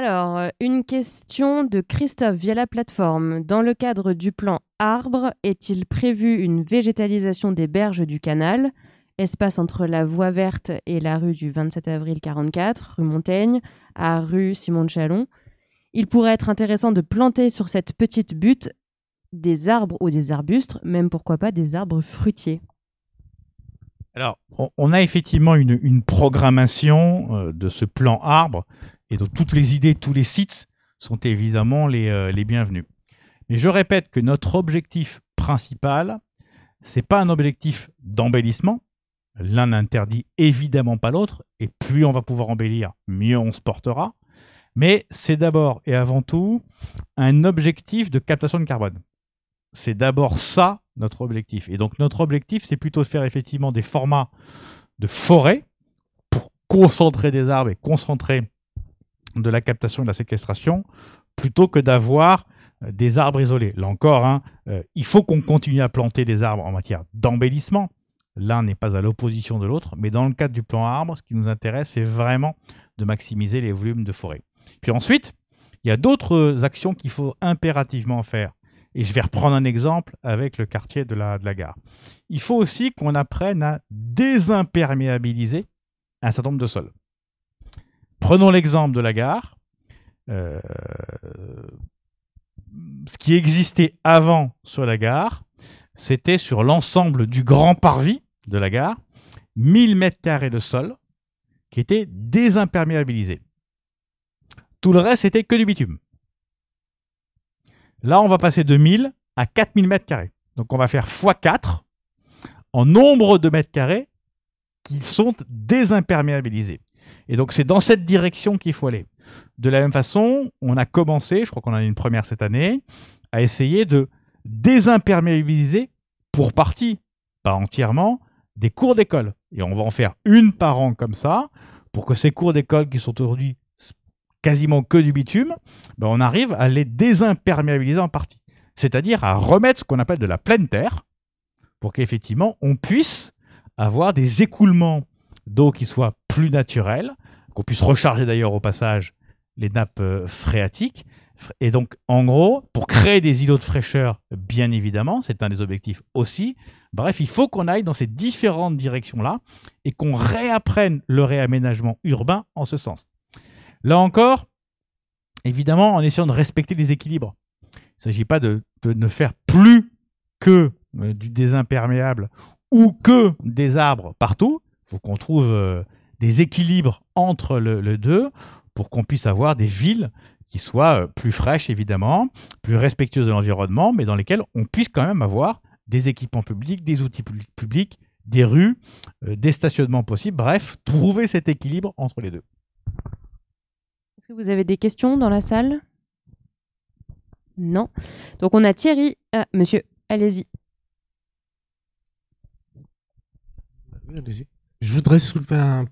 Alors, euh, une question de Christophe via la plateforme. Dans le cadre du plan Arbre, est-il prévu une végétalisation des berges du canal, espace entre la voie verte et la rue du 27 avril 44, rue Montaigne, à rue Simon de Chalon Il pourrait être intéressant de planter sur cette petite butte des arbres ou des arbustes, même pourquoi pas des arbres fruitiers. Alors, on a effectivement une, programmation euh, de ce plan arbre et donc toutes les idées, tous les sites sont évidemment euh, les, bienvenus. Mais je répète que notre objectif principal, c'est pas un objectif d'embellissement. L'un n'interdit évidemment pas l'autre, et plus on va pouvoir embellir, mieux on se portera. Mais c'est d'abord et avant tout un objectif de captation de carbone. C'est d'abord ça notre objectif. Et donc notre objectif, c'est plutôt de faire effectivement des formats de forêt pour concentrer des arbres et concentrer de la captation et de la séquestration plutôt que d'avoir euh, des arbres isolés. Là encore, hein, euh, il faut qu'on continue à planter des arbres en matière d'embellissement. L'un n'est pas à l'opposition de l'autre, mais dans le cadre du plan arbre, ce qui nous intéresse, c'est vraiment de maximiser les volumes de forêt. Puis ensuite, il y a d'autres euh, actions qu'il faut impérativement faire. Et je vais reprendre un exemple avec le quartier de la, de la gare. Il faut aussi qu'on apprenne à désimperméabiliser un certain nombre de sols. Prenons l'exemple de la gare. Euh, ce qui existait avant sur la gare, c'était sur l'ensemble du grand parvis de la gare, 1000 mètres carrés de sol qui était désimperméabilisé. Tout le reste c'était que du bitume. Là, on va passer de 1000 à 4000 mètres carrés. Donc, on va faire x4 en nombre de mètres carrés qui sont désimperméabilisés. Et donc c'est dans cette direction qu'il faut aller. De la même façon, on a commencé, je crois qu'on en a une première cette année, à essayer de désimperméabiliser pour partie, pas entièrement, des cours d'école. Et on va en faire une par an comme ça, pour que ces cours d'école qui sont aujourd'hui quasiment que du bitume, ben on arrive à les désimperméabiliser en partie. C'est-à-dire à remettre ce qu'on appelle de la pleine terre, pour qu'effectivement on puisse avoir des écoulements d'eau qui soient plus naturel, qu'on puisse recharger d'ailleurs au passage les nappes euh, phréatiques. Et donc, en gros, pour créer des îlots de fraîcheur, bien évidemment, c'est un des objectifs aussi. Bref, il faut qu'on aille dans ces différentes directions-là et qu'on réapprenne le réaménagement urbain en ce sens. Là encore, évidemment, en essayant de respecter les équilibres. Il ne s'agit pas de, de, ne faire plus que euh, du désimperméable ou que des arbres partout. Il faut qu'on trouve euh, des équilibres entre les deux pour qu'on puisse avoir des villes qui soient euh, plus fraîches, évidemment, plus respectueuses de l'environnement, mais dans lesquelles on puisse quand même avoir des équipements publics, des outils publics, des rues, euh, des stationnements possibles. Bref, trouver cet équilibre entre les deux. Est-ce que vous avez des questions dans la salle Non. Donc on a Thierry. Ah, monsieur, allez-y. Allez-y. Je voudrais soulever un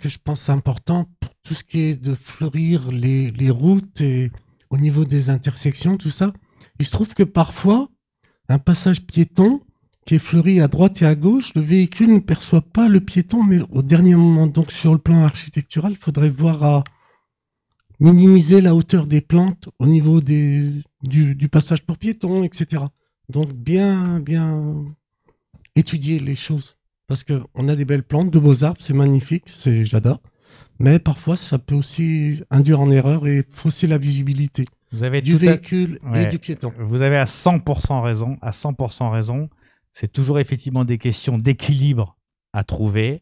que je pense important pour tout ce qui est de fleurir les, routes et au niveau des intersections, tout ça. Il se trouve que parfois, un passage piéton qui est fleuri à droite et à gauche, le véhicule ne perçoit pas le piéton, mais au dernier moment. Donc sur le plan architectural, il faudrait voir à minimiser la hauteur des plantes au niveau des, du, passage pour piéton, etc. Donc bien, bien étudier les choses. Parce qu'on a des belles plantes, de beaux arbres, c'est magnifique, c'est j'adore. Mais parfois, ça peut aussi induire en erreur et fausser la visibilité vous avez du véhicule et du piéton. Vous avez à 100% raison, à 100% raison. C'est toujours effectivement des questions d'équilibre à trouver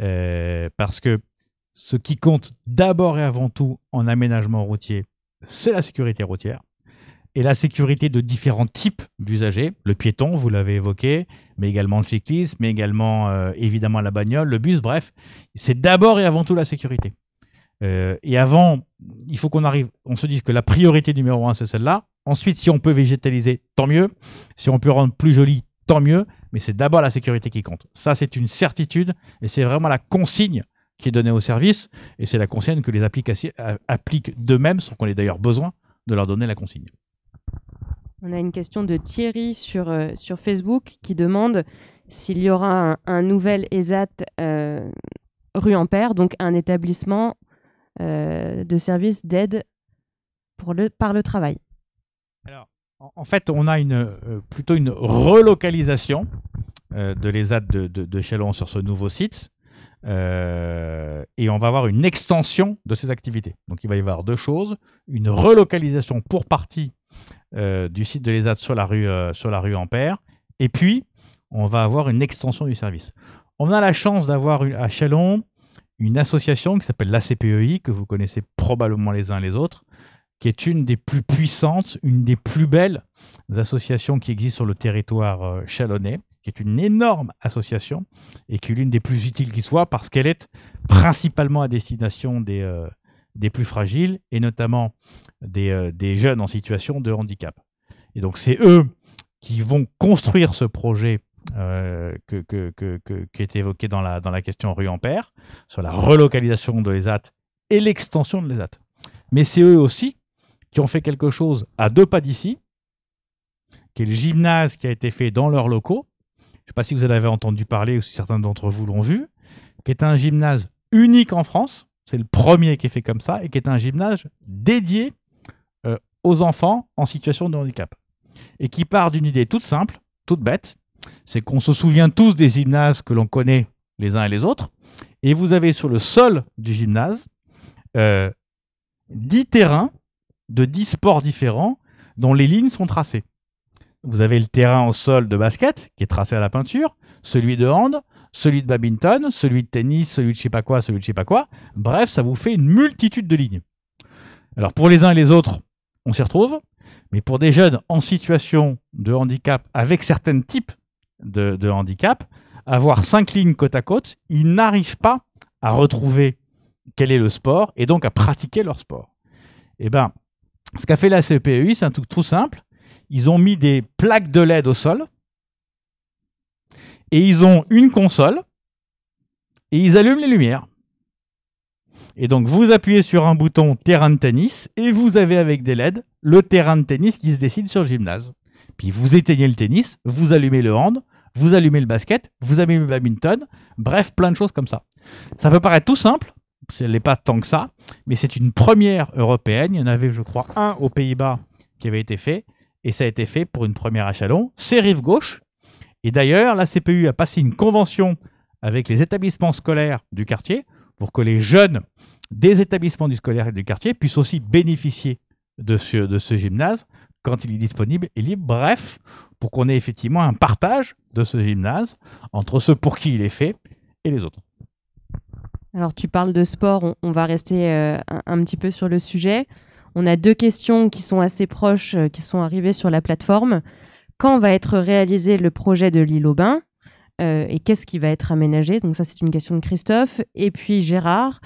euh, parce que ce qui compte d'abord et avant tout en aménagement routier, c'est la sécurité routière et la sécurité de différents types d'usagers. Le piéton, vous l'avez évoqué, mais également le cycliste, mais également euh, évidemment la bagnole, le bus, bref. C'est d'abord et avant tout la sécurité. Euh, et avant, il faut qu'on arrive, on se dise que la priorité numéro un, c'est celle-là. Ensuite, si on peut végétaliser, tant mieux. Si on peut rendre plus joli, tant mieux. Mais c'est d'abord la sécurité qui compte. Ça, c'est une certitude et c'est vraiment la consigne qui est donnée au service. Et c'est la consigne que les applications euh, appliquent d'eux-mêmes, sans qu'on ait d'ailleurs besoin de leur donner la consigne. On a une question de Thierry sur, euh, sur Facebook qui demande s'il y aura un, nouvel ESAT euh, rue Ampère, donc un établissement euh, de services d'aide par le travail. Alors, en, fait, on a plutôt une relocalisation de l'ESAT de, de, sur ce nouveau site. et on va avoir une extension de ces activités. Donc il va y avoir deux choses, une relocalisation pour partie euh, du site de l'ESAT sur la rue, euh, sur la rue Ampère. Et puis, on va avoir une extension du service. On a la chance d'avoir à Chalon une association qui s'appelle l'ACPEI, que vous connaissez probablement les uns les autres, qui est une des plus puissantes, une des plus belles associations qui existent sur le territoire euh, chalonnais, qui est une énorme association et qui est l'une des plus utiles qui soit parce qu'elle est principalement à destination des, des plus fragiles et notamment euh, des, jeunes en situation de handicap. Et donc c'est eux qui vont construire ce projet qui euh, que, été qui est évoqué dans la, dans la question rue Ampère, sur la relocalisation de l'ESAT et l'extension de l'ESAT. Mais c'est eux aussi qui ont fait quelque chose à deux pas d'ici, qui est le gymnase qui a été fait dans leurs locaux. Je ne sais pas si vous en avez entendu parler ou si certains d'entre vous l'ont vu, qui est un gymnase unique en France, c'est le premier qui est fait comme ça et qui est un gymnase dédié euh, aux enfants en situation de handicap. Et qui part d'une idée toute simple, toute bête, c'est qu'on se souvient tous des gymnases que l'on connaît les uns et les autres. Et vous avez sur le sol du gymnase 10 euh, terrains de 10 sports différents dont les lignes sont tracées. Vous avez le terrain au sol de basket qui est tracé à la peinture, celui de hand, celui de badminton, celui de tennis, celui de je sais pas quoi, celui de je sais pas quoi. Bref, ça vous fait une multitude de lignes. Alors pour les uns et les autres, on s'y retrouve, mais pour des jeunes en situation de handicap, avec certains types de, handicap, avoir cinq lignes côte à côte, ils n'arrivent pas à retrouver quel est le sport et donc à pratiquer leur sport. Eh bien, ce qu'a fait la CEPEI, c'est un truc tout simple. Ils ont mis des plaques de LED au sol et ils ont une console et ils allument les lumières. Et donc vous appuyez sur un bouton terrain de tennis et vous avez avec des LED le terrain de tennis qui se dessine sur le gymnase. Puis vous éteignez le tennis, vous allumez le hand, vous allumez le basket, vous allumez le badminton, bref, plein de choses comme ça. Ça peut paraître tout simple, ce n'est pas tant que ça, mais c'est une première européenne. Il y en avait, je crois, un aux Pays-Bas qui avait été fait, et ça a été fait pour une première à Chalon. C'est Rive Gauche et d'ailleurs, la CPU a passé une convention avec les établissements scolaires du quartier pour que les jeunes des établissements du scolaire et du quartier puissent aussi bénéficier de ce, gymnase quand il est disponible et libre. Bref, pour qu'on ait effectivement un partage de ce gymnase entre ceux pour qui il est fait et les autres. Alors tu parles de sport, on, va rester euh, un, petit peu sur le sujet. On a deux questions qui sont assez proches, euh, qui sont arrivées sur la plateforme quand va être réalisé le projet de l'île aux bains euh, et qu'est-ce qui va être aménagé Donc ça, c'est une question de Christophe. Et puis Gérard,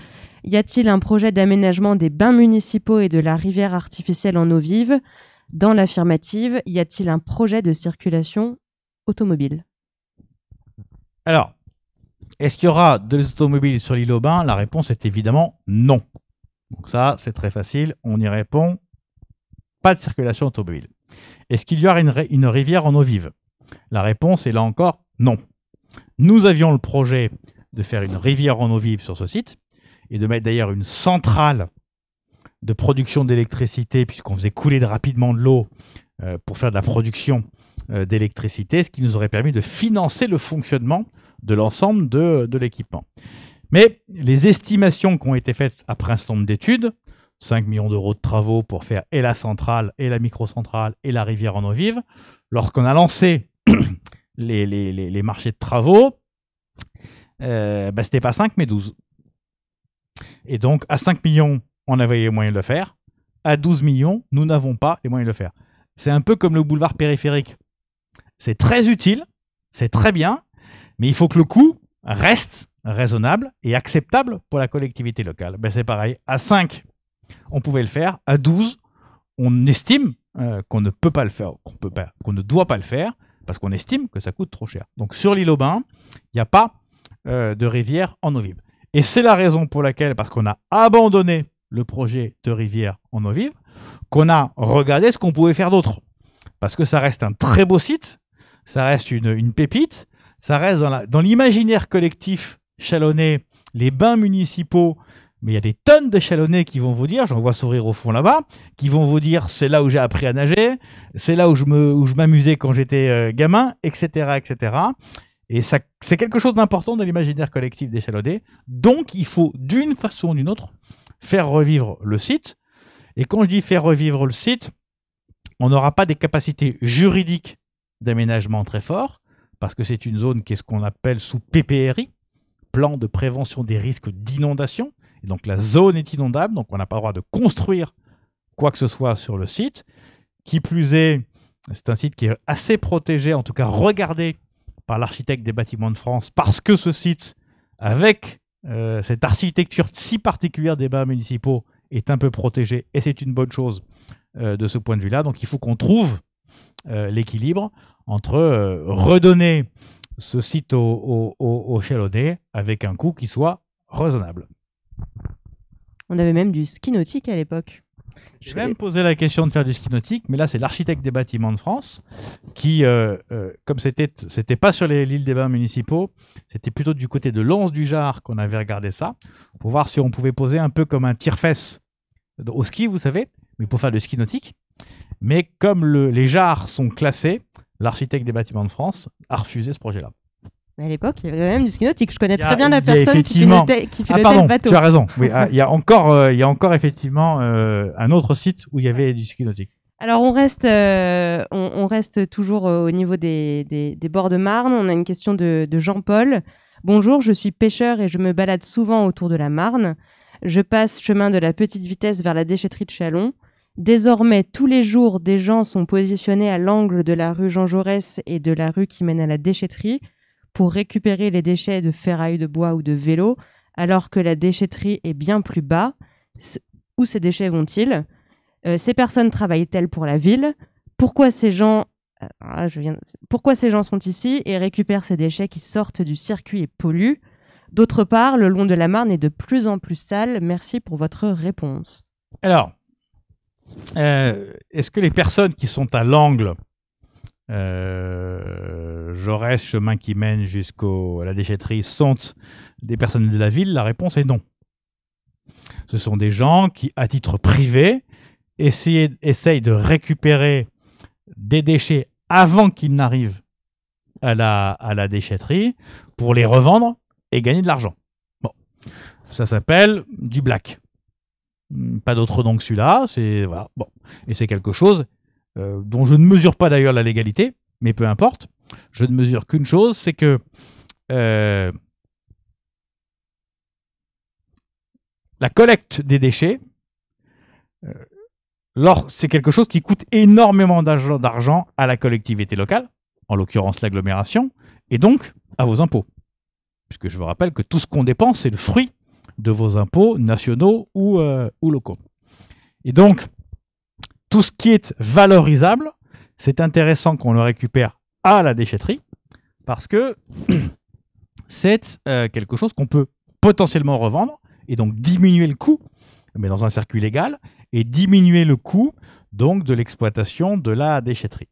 y a-t-il un projet d'aménagement des bains municipaux et de la rivière artificielle en eau vive Dans l'affirmative, y a-t-il un projet de circulation automobile Alors, est-ce qu'il y aura de automobiles sur l'île aux bains La réponse est évidemment non. Donc ça, c'est très facile, on y répond. Pas de circulation automobile. Est-ce qu'il y aura une, rivière en eau vive La réponse est là encore non. Nous avions le projet de faire une rivière en eau vive sur ce site et de mettre d'ailleurs une centrale de production d'électricité puisqu'on faisait couler rapidement de l'eau euh, pour faire de la production euh, d'électricité, ce qui nous aurait permis de financer le fonctionnement de l'ensemble de, de l'équipement. Mais les estimations qui ont été faites après un certain nombre d'études 5 millions d'euros de travaux pour faire et la centrale, et la micro-centrale, et la rivière en eau vive. Lorsqu'on a lancé les, marchés de travaux, euh, bah, c'était pas 5 mais 12. Et donc à 5 millions, on avait les moyens de le faire. À 12 millions, nous n'avons pas les moyens de le faire. C'est un peu comme le boulevard périphérique. C'est très utile, c'est très bien, mais il faut que le coût reste raisonnable et acceptable pour la collectivité locale. Ben, c'est pareil, à 5, on pouvait le faire. À 12, on estime euh, qu'on ne peut pas le faire, qu'on ne doit pas le faire, parce qu'on estime que ça coûte trop cher. Donc sur l'île bains il n'y a pas euh, de rivière en eau vive. Et c'est la raison pour laquelle, parce qu'on a abandonné le projet de rivière en eau vive, qu'on a regardé ce qu'on pouvait faire d'autre. Parce que ça reste un très beau site, ça reste une, pépite, ça reste dans l'imaginaire collectif chalonné, les bains municipaux mais il y a des tonnes de qui vont vous dire, j'en vois sourire au fond là-bas, qui vont vous dire c'est là où j'ai appris à nager, c'est là où je me, où je m'amusais quand j'étais euh, gamin, etc., etc. Et ça, c'est quelque chose d'important dans l'imaginaire collectif des Donc, il faut d'une façon ou d'une autre faire revivre le site. Et quand je dis faire revivre le site, on n'aura pas des capacités juridiques d'aménagement très fort parce que c'est une zone qui est ce qu'on appelle sous PPRI, plan de prévention des risques d'inondation donc la zone est inondable, donc on n'a pas le droit de construire quoi que ce soit sur le site. Qui plus est, c'est un site qui est assez protégé, en tout cas regardé par l'architecte des bâtiments de France, parce que ce site, avec euh, cette architecture si particulière des bains municipaux, est un peu protégé, et c'est une bonne chose euh, de ce point de vue-là. Donc il faut qu'on trouve euh, l'équilibre entre redonner ce site au, au, Chalonnais avec un coût qui soit raisonnable. On avait même du ski nautique à l'époque. J'ai même posé la question de faire du ski nautique, mais là, c'est l'architecte des bâtiments de France qui, euh, euh, comme c'était, c'était pas sur l'île des bains municipaux, c'était plutôt du côté de l'Anse du Jarre qu'on avait regardé ça, pour voir si on pouvait poser un peu comme un tire-fesse au ski, vous savez, mais pour faire du ski nautique. Mais comme les jars sont classés, l'architecte des bâtiments de France a refusé ce projet-là. Mais à l'époque, il y avait quand même du ski nautique. Je connais très bien la personne qui pilotait, qui bateau. ah, pardon, Tu as raison. Oui, ah, il y a encore, euh, il y a encore effectivement euh, un autre site où il y avait du ski nautique. Alors on reste, euh, on, reste toujours au niveau des, des, bords de Marne. On a une question de, de Jean-Paul. Bonjour, je suis pêcheur et je me balade souvent autour de la Marne. Je passe chemin de la petite vitesse vers la déchetterie de Chalon. Désormais, tous les jours, des gens sont positionnés à l'angle de la rue Jean Jaurès et de la rue qui mène à la déchetterie pour récupérer les déchets de ferraille, de bois ou de vélo, alors que la déchetterie est bien plus bas. Où ces déchets vont-ils euh, Ces personnes travaillent-elles pour la ville Pourquoi ces gens euh, ah, je Pourquoi ces gens sont ici et récupèrent ces déchets qui sortent du circuit et polluent D'autre part, le long de la Marne est de plus en plus sale. Merci pour votre réponse. Alors, euh, est-ce que les personnes qui sont à l'angle euh, ce chemin qui mène jusqu'à la déchetterie, sont des personnes de la ville La réponse est non. Ce sont des gens qui, à titre privé, essayent, essayent de récupérer des déchets avant qu'ils n'arrivent à la, à la déchetterie pour les revendre et gagner de l'argent. Bon, ça s'appelle du black. Pas d'autre nom que celui-là, c'est voilà. Bon, et c'est quelque chose euh, dont je ne mesure pas d'ailleurs la légalité, mais peu importe. Je ne mesure qu'une chose, c'est que euh, la collecte des déchets, euh, c'est quelque chose qui coûte énormément d'argent à la collectivité locale, en l'occurrence l'agglomération, et donc à vos impôts. Puisque je vous rappelle que tout ce qu'on dépense, c'est le fruit de vos impôts nationaux ou, euh, ou locaux. Et donc, tout ce qui est valorisable, c'est intéressant qu'on le récupère à la déchetterie parce que c'est euh, quelque chose qu'on peut potentiellement revendre et donc diminuer le coût, mais dans un circuit légal, et diminuer le coût donc de l'exploitation de la déchetterie.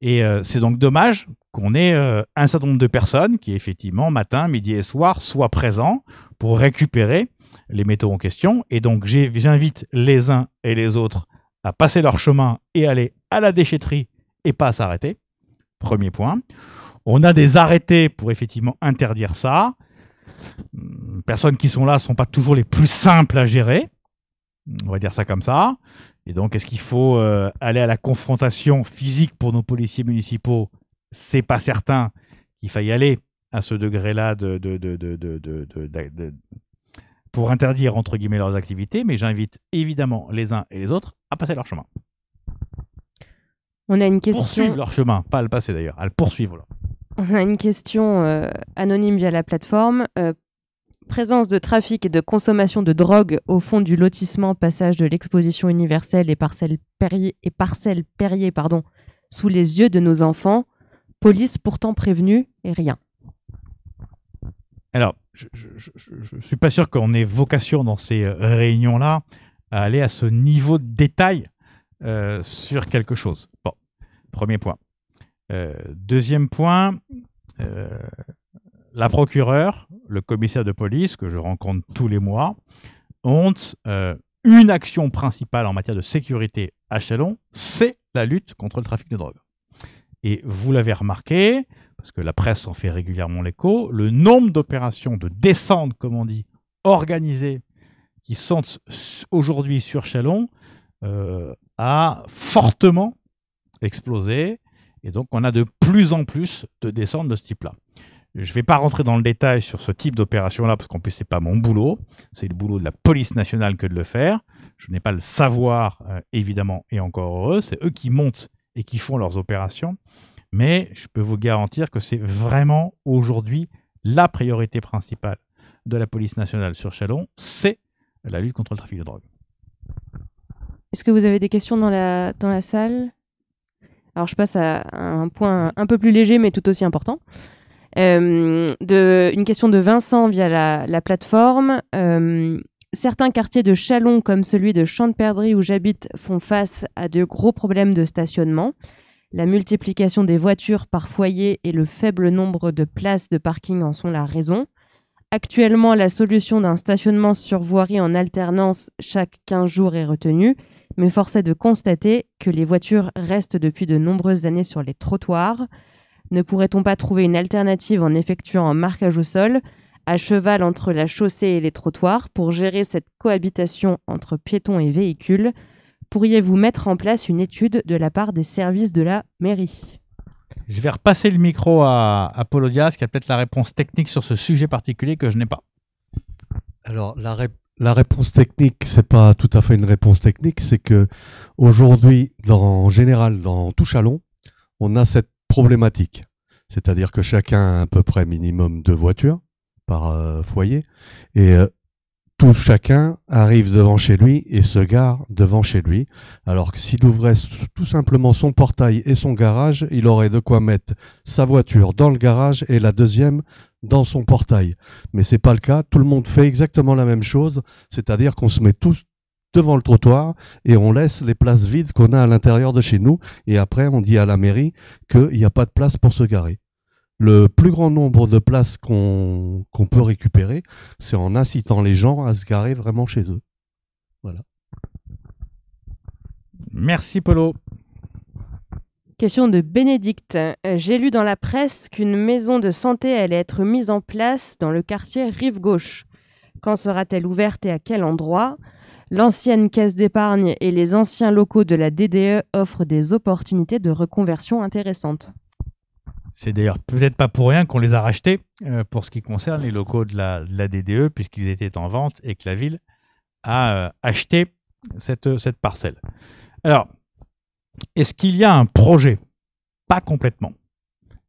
Et euh, c'est donc dommage qu'on ait euh, un certain nombre de personnes qui effectivement matin, midi et soir soient présents pour récupérer les métaux en question. Et donc j'invite les uns et les autres passer leur chemin et aller à la déchetterie et pas à s'arrêter. Premier point. On a des arrêtés pour effectivement interdire ça. Hmm, personnes qui sont là ne sont pas toujours les plus simples à gérer. On va dire ça comme ça. Et donc, est-ce qu'il faut euh, aller à la confrontation physique pour nos policiers municipaux C'est pas certain qu'il faille aller à ce degré-là de, de, de, pour interdire entre guillemets leurs activités, mais j'invite évidemment les uns et les autres à passer leur chemin. On a une question. Poursuivre leur chemin, pas à le passer d'ailleurs, à le poursuivre. On a une question euh, anonyme via la plateforme. Euh, présence de trafic et de consommation de drogue au fond du lotissement, passage de l'exposition universelle et parcelles Perrier, et parcelle Perrier pardon, sous les yeux de nos enfants. Police pourtant prévenue et rien. Alors, je ne suis pas sûr qu'on ait vocation dans ces euh, réunions-là à aller à ce niveau de détail euh, sur quelque chose. Bon, premier point. Euh, deuxième point, la procureure, le commissaire de police que je rencontre tous les mois, ont une action principale en matière de sécurité à Chalon, c'est la lutte contre le trafic de drogue. Et vous l'avez remarqué, parce que la presse en fait régulièrement l'écho, le nombre d'opérations de descente, comme on dit, organisées, qui sont aujourd'hui sur Chalon, euh, a fortement explosé. Et donc, on a de plus en plus de descentes de ce type-là. Je ne vais pas rentrer dans le détail sur ce type d'opération-là, parce qu'en plus, ce n'est pas mon boulot. C'est le boulot de la police nationale que de le faire. Je n'ai pas le savoir, euh, évidemment, et encore heureux. C'est eux qui montent et qui font leurs opérations. Mais je peux vous garantir que c'est vraiment aujourd'hui la priorité principale de la police nationale sur Chalon, c'est la lutte contre le trafic de drogue. Est-ce que vous avez des questions dans la, salle Alors je passe à un point un peu plus léger mais tout aussi important. Euh, une question de Vincent via la, plateforme. Euh, certains quartiers de Chalon comme celui de Perdry où j'habite font face à de gros problèmes de stationnement. La multiplication des voitures par foyer et le faible nombre de places de parking en sont la raison. Actuellement, la solution d'un stationnement sur voirie en alternance chaque 15 jours est retenue, mais force est de constater que les voitures restent depuis de nombreuses années sur les trottoirs. Ne pourrait-on pas trouver une alternative en effectuant un marquage au sol, à cheval entre la chaussée et les trottoirs, pour gérer cette cohabitation entre piétons et véhicules pourriez-vous mettre en place une étude de la part des services de la mairie Je vais repasser le micro à, Paul qui a peut-être la réponse technique sur ce sujet particulier que je n'ai pas. Alors, la, réponse technique, c'est pas tout à fait une réponse technique, c'est que aujourd'hui, en général, dans tout Chalon, on a cette problématique. C'est-à-dire que chacun a à peu près minimum deux voitures par euh, foyer. Et euh, tout chacun arrive devant chez lui et se gare devant chez lui. Alors que s'il ouvrait tout simplement son portail et son garage, il aurait de quoi mettre sa voiture dans le garage et la deuxième dans son portail. Mais c'est pas le cas. Tout le monde fait exactement la même chose. C'est-à-dire qu'on se met tous devant le trottoir et on laisse les places vides qu'on a à l'intérieur de chez nous. Et après, on dit à la mairie qu'il n'y a pas de place pour se garer le plus grand nombre de places qu'on peut récupérer, c'est en incitant les gens à se garer vraiment chez eux. Voilà. Merci Polo. Question de Bénédicte. Euh, j'ai lu dans la presse qu'une maison de santé allait être mise en place dans le quartier Rive Gauche. Quand sera-t-elle ouverte et à quel endroit L'ancienne caisse d'épargne et les anciens locaux de la DDE offrent des opportunités de reconversion intéressantes. C'est d'ailleurs peut-être pas pour rien qu'on les a rachetés euh, pour ce qui concerne les locaux de la, DDE, e, puisqu'ils étaient en vente et que la ville a euh, acheté euh, cette parcelle. Alors, est-ce qu'il y a un projet Pas complètement.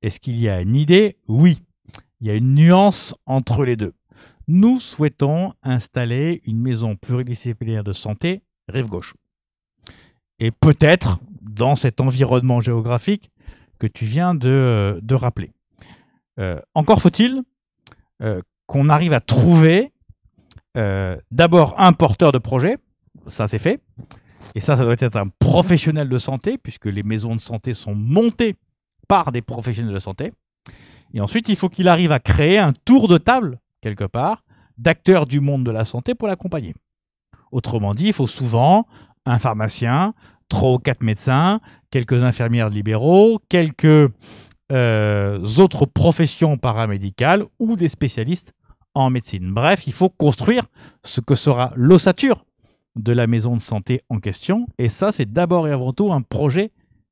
Est-ce qu'il y a une idée Oui. Il y a une nuance entre les deux. Nous souhaitons installer une maison pluridisciplinaire de santé rive gauche. Et peut-être, dans cet environnement géographique, que tu viens de, euh, rappeler. Euh, encore faut-il euh, qu'on arrive à trouver d'abord un porteur de projet, ça c'est fait, et ça, ça doit être un professionnel de santé, puisque les maisons de santé sont montées par des professionnels de santé. Et ensuite, il faut qu'il arrive à créer un tour de table, quelque part, d'acteurs du monde de la santé pour l'accompagner. Autrement dit, il faut souvent un pharmacien, trois ou quatre médecins, quelques infirmières libéraux, quelques euh, autres professions paramédicales ou des spécialistes en médecine. Bref, il faut construire ce que sera l'ossature de la maison de santé en question. Et ça, c'est d'abord et avant tout un projet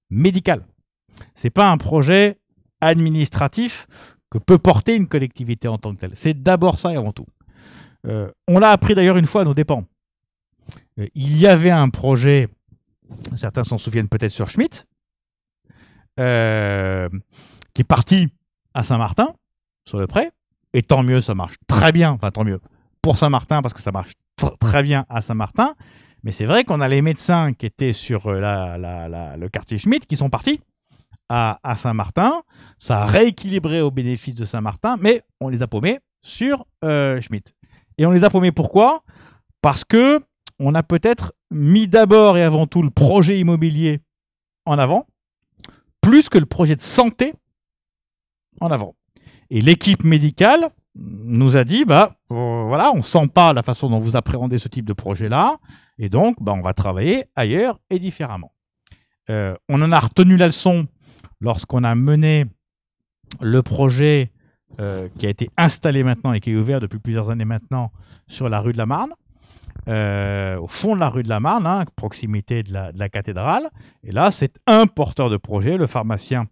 médical. Ce n'est pas un projet administratif que peut porter une collectivité en tant que telle. C'est d'abord ça et avant tout. Euh, on l'a appris d'ailleurs une fois à nos dépens. Euh, il y avait un projet certains s'en souviennent peut-être sur Schmitt, euh, qui est parti à Saint-Martin sur le prêt. Et tant mieux, ça marche très bien. Enfin, tant mieux pour Saint-Martin, parce que ça marche très bien à Saint-Martin. Mais c'est vrai qu'on a les médecins qui étaient sur euh, la, le quartier Schmitt qui sont partis à, Saint-Martin. Ça a rééquilibré au bénéfice de Saint-Martin, mais on les a paumés sur euh, Schmitt. Et on les a paumés pourquoi Parce que on a peut-être mis d'abord et avant tout le projet immobilier en avant, plus que le projet de santé en avant. Et l'équipe médicale nous a dit, bah ne euh, voilà, on sent pas la façon dont vous appréhendez ce type de projet-là, et donc bah, on va travailler ailleurs et différemment. Euh, on en a retenu la leçon lorsqu'on a mené le projet euh, qui a été installé maintenant et qui est ouvert depuis plusieurs années maintenant sur la rue de la Marne, euh, au fond de la rue de la Marne, à hein, proximité de la, cathédrale. Et là, c'est un porteur de projet, le pharmacien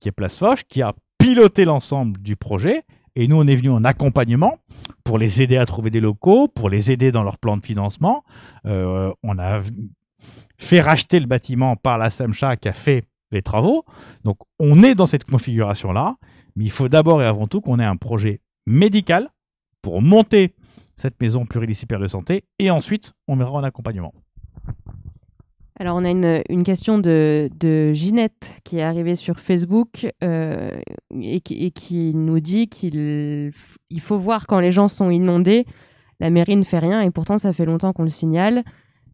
qui est Place Foch, qui a piloté l'ensemble du projet. Et nous, on est venu en accompagnement pour les aider à trouver des locaux, pour les aider dans leur plan de financement. Euh, on a fait racheter le bâtiment par la samcha qui a fait les travaux. Donc, on est dans cette configuration-là. Mais il faut d'abord et avant tout qu'on ait un projet médical pour monter cette maison pluridisciplinaire de santé. Et ensuite, on verra en accompagnement. Alors, on a une, question de, Ginette qui est arrivée sur Facebook euh, et, qui, et, qui, nous dit qu'il il faut voir quand les gens sont inondés. La mairie ne fait rien et pourtant, ça fait longtemps qu'on le signale.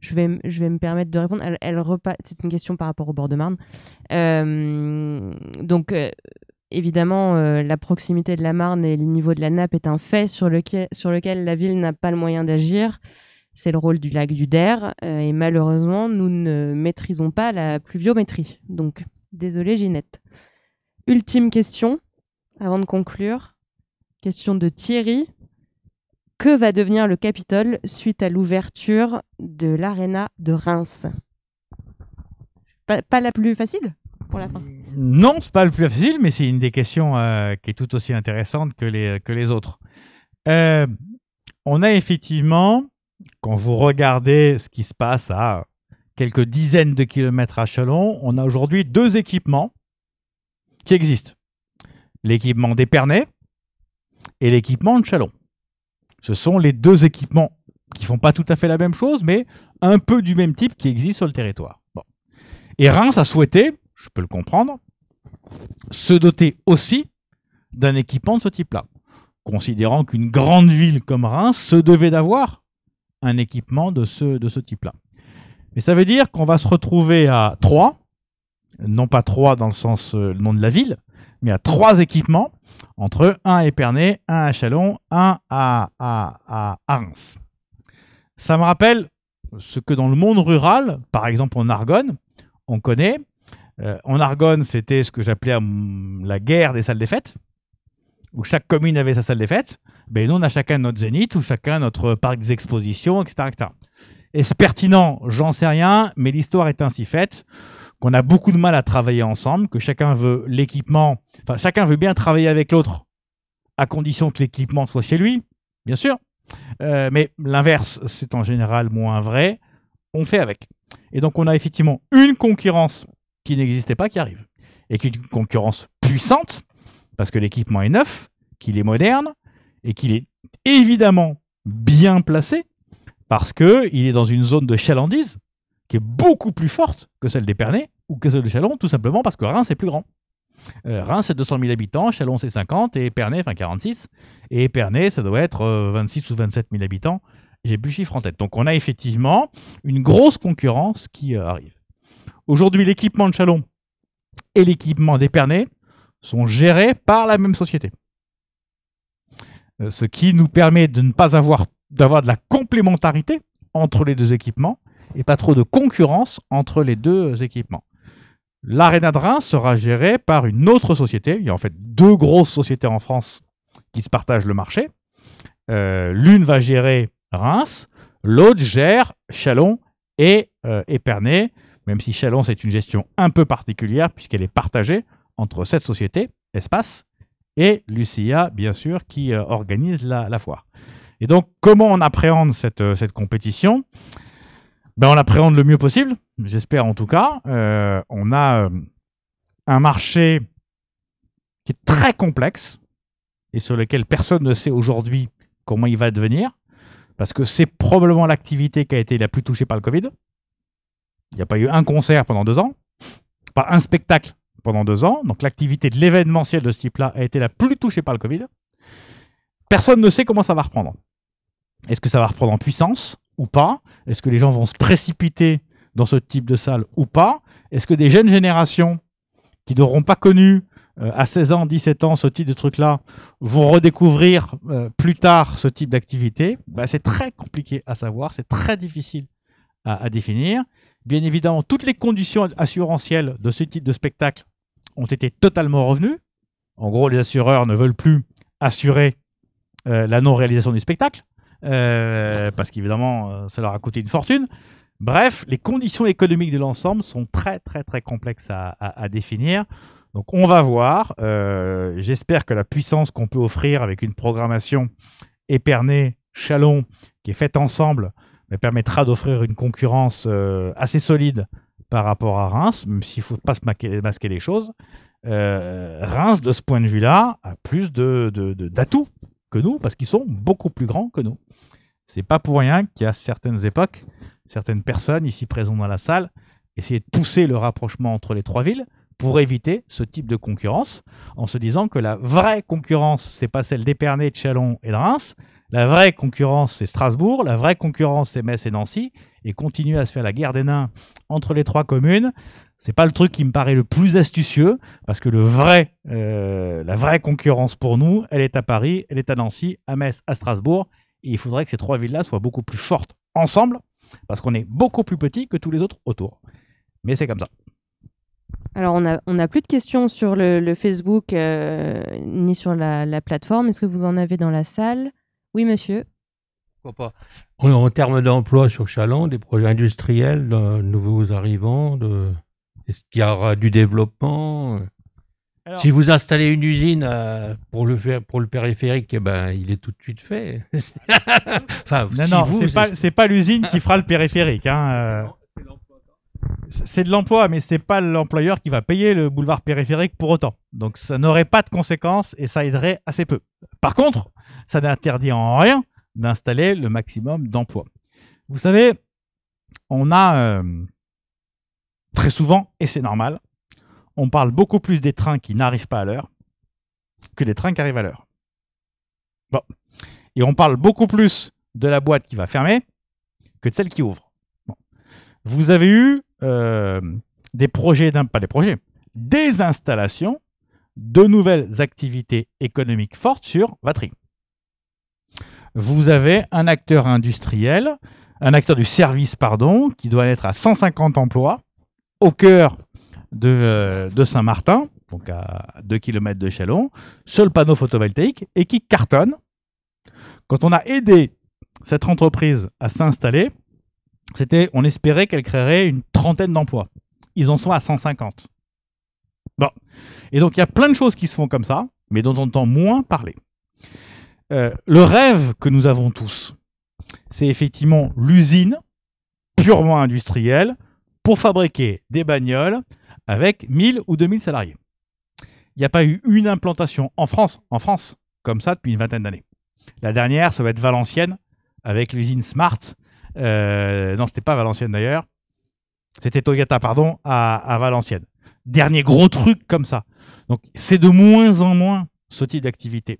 Je vais, je vais me permettre de répondre. Elle, elle C'est une question par rapport au bord de Marne. Euh, donc, euh, Évidemment, euh, la proximité de la Marne et le niveau de la nappe est un fait sur lequel, la ville n'a pas le moyen d'agir. C'est le rôle du lac du Der, euh, et malheureusement, nous ne maîtrisons pas la pluviométrie. Donc, désolé Ginette. Ultime question, avant de conclure. Question de Thierry. Que va devenir le Capitole suite à l'ouverture de l'arena de Reims pas la plus facile pour la fin. Non, c'est pas le plus facile, mais c'est une des questions euh, qui est tout aussi intéressante que les, que les autres. Euh, on a effectivement, quand vous regardez ce qui se passe à quelques dizaines de kilomètres à Chalon, on a aujourd'hui deux équipements qui existent. L'équipement d'Épernay et l'équipement de Chalon. Ce sont les deux équipements qui font pas tout à fait la même chose, mais un peu du même type qui existent sur le territoire. Bon. Et Reims a souhaité, je peux le comprendre, se doter aussi d'un équipement de ce type-là. Considérant qu'une grande ville comme Reims se devait d'avoir un équipement de ce, de ce type-là. Mais ça veut dire qu'on va se retrouver à trois, non pas trois dans le sens euh, le nom de la ville, mais à trois équipements, entre un à Épernay, un à Chalon, un à, à, à Reims. Ça me rappelle ce que dans le monde rural, par exemple en Argonne, on connaît, euh, en Argonne, c'était ce que j'appelais hum, la guerre des salles des fêtes, où chaque commune avait sa salle des fêtes. mais ben, nous, on a chacun notre zénith ou chacun notre parc des expositions, etc. etc. Est-ce pertinent J'en sais rien, mais l'histoire est ainsi faite qu'on a beaucoup de mal à travailler ensemble, que chacun veut l'équipement, enfin chacun veut bien travailler avec l'autre, à condition que l'équipement soit chez lui, bien sûr. Euh, mais l'inverse, c'est en général moins vrai. On fait avec. Et donc on a effectivement une concurrence qui n'existait pas qui arrive. Et qui est une concurrence puissante, parce que l'équipement est neuf, qu'il est moderne, et qu'il est évidemment bien placé, parce qu'il est dans une zone de chalandise qui est beaucoup plus forte que celle des ou que celle de Chalon, tout simplement parce que Reims est plus grand. Euh, Reims, c'est 200 000 habitants, Chalon, c'est 50, et Épernay, enfin 46. Et Épernay, ça doit être 26 euh, ou 27 000 habitants. J'ai plus chiffre en tête. Donc on a effectivement une grosse concurrence qui euh, arrive. Aujourd'hui, l'équipement de Chalon et l'équipement d'Épernay sont gérés par la même société. Euh, ce qui nous permet de ne pas avoir d'avoir de la complémentarité entre les deux équipements et pas trop de concurrence entre les deux équipements. L'Arena de Reims sera gérée par une autre société. Il y a en fait deux grosses sociétés en France qui se partagent le marché. Euh, l'une va gérer Reims, l'autre gère Chalon et Epernay. Euh, Épernay même si Chalon, c'est une gestion un peu particulière puisqu'elle est partagée entre cette société, Espace, et Lucia, bien sûr, qui euh, organise la, foire. Et donc, comment on appréhende cette, euh, compétition ben, On l'appréhende le mieux possible, j'espère en tout cas. Euh, on a un marché qui est très complexe et sur lequel personne ne sait aujourd'hui comment il va devenir, parce que c'est probablement l'activité qui a été la plus touchée par le Covid, il n'y a pas eu un concert pendant deux ans, pas un spectacle pendant deux ans. Donc l'activité de l'événementiel de ce type-là a été la plus touchée par le Covid. Personne ne sait comment ça va reprendre. Est-ce que ça va reprendre en puissance ou pas Est-ce que les gens vont se précipiter dans ce type de salle ou pas Est-ce que des jeunes générations qui n'auront pas connu euh, à 16 ans, 17 ans ce type de truc-là vont redécouvrir euh, plus tard ce type d'activité bah, C'est très compliqué à savoir, c'est très difficile à définir. Bien évidemment, toutes les conditions assurantielles de ce type de spectacle ont été totalement revenues. En gros, les assureurs ne veulent plus assurer euh, la non-réalisation du spectacle, euh, parce qu'évidemment, euh, ça leur a coûté une fortune. Bref, les conditions économiques de l'ensemble sont très très très complexes à, définir. Donc on va voir. J'espère que la puissance qu'on peut offrir avec une programmation épernée, chalon, qui est faite ensemble, mais permettra d'offrir une concurrence euh, assez solide par rapport à Reims, même s'il ne faut pas se masquer les choses. Euh, Reims, de ce point de vue-là, a plus d'atouts de, que nous, parce qu'ils sont beaucoup plus grands que nous. C'est pas pour rien qu'à certaines époques, certaines personnes ici présentes dans la salle essayaient de pousser le rapprochement entre les trois villes pour éviter ce type de concurrence, en se disant que la vraie concurrence, c'est pas celle d'Épernay, de Chalon et de Reims, la vraie concurrence, c'est Strasbourg. La vraie concurrence, c'est Metz et Nancy. Et continuer à se faire la guerre des nains entre les trois communes, c'est pas le truc qui me paraît le plus astucieux, parce que euh, la vraie concurrence pour nous, elle est à Paris, elle est à Nancy, à Metz, à Strasbourg. Et il faudrait que ces trois villes-là soient beaucoup plus fortes ensemble, parce qu'on est beaucoup plus petits que tous les autres autour. Mais c'est comme ça. Alors, on n'a a plus de questions sur le, Facebook euh, ni sur la plateforme. Est-ce que vous en avez dans la salle oui, monsieur. Pourquoi pas en, termes d'emploi sur Chalon, des projets industriels, de nouveaux arrivants, de... est-ce qu'il y aura du développement si vous installez une usine euh, pour, le faire, pour le périphérique, eh ben, il est tout de suite fait. non, non, c'est pas, l'usine qui fera le périphérique. Hein, euh. C'est de l'emploi, mais c'est pas l'employeur qui va payer le boulevard périphérique pour autant. Donc ça n'aurait pas de conséquences et ça aiderait assez peu. Par contre, ça n'interdit en rien d'installer le maximum d'emplois. Vous savez, on a euh, très souvent, et c'est normal, on parle beaucoup plus des trains qui n'arrivent pas à l'heure que des trains qui arrivent à l'heure. Bon. Et on parle beaucoup plus de la boîte qui va fermer que de celle qui ouvre. Vous avez eu euh, des projets, pas des projets, des installations de nouvelles activités économiques fortes sur Vatry vous avez un acteur industriel, un acteur du service, pardon, qui doit être à 150 emplois au cœur de, euh, de Saint-Martin, donc à 2 km de Chalon, seul panneau photovoltaïque, et qui cartonne. Quand on a aidé cette entreprise à s'installer, c'était, on espérait qu'elle créerait une trentaine d'emplois. Ils en sont à 150. Bon. Et donc, il y a plein de choses qui se font comme ça, mais dont on entend moins parler. Euh, le rêve que nous avons tous, c'est effectivement l'usine purement industrielle pour fabriquer des bagnoles avec 1000 ou 2000 salariés. Il n'y a pas eu une implantation en France, en France, comme ça depuis une vingtaine d'années. La dernière, ça va être Valenciennes avec l'usine Smart. Euh, non, c'était pas Valenciennes d'ailleurs. C'était Toyota, pardon, à, à Valenciennes. Dernier gros truc comme ça. Donc, c'est de moins en moins ce type d'activité.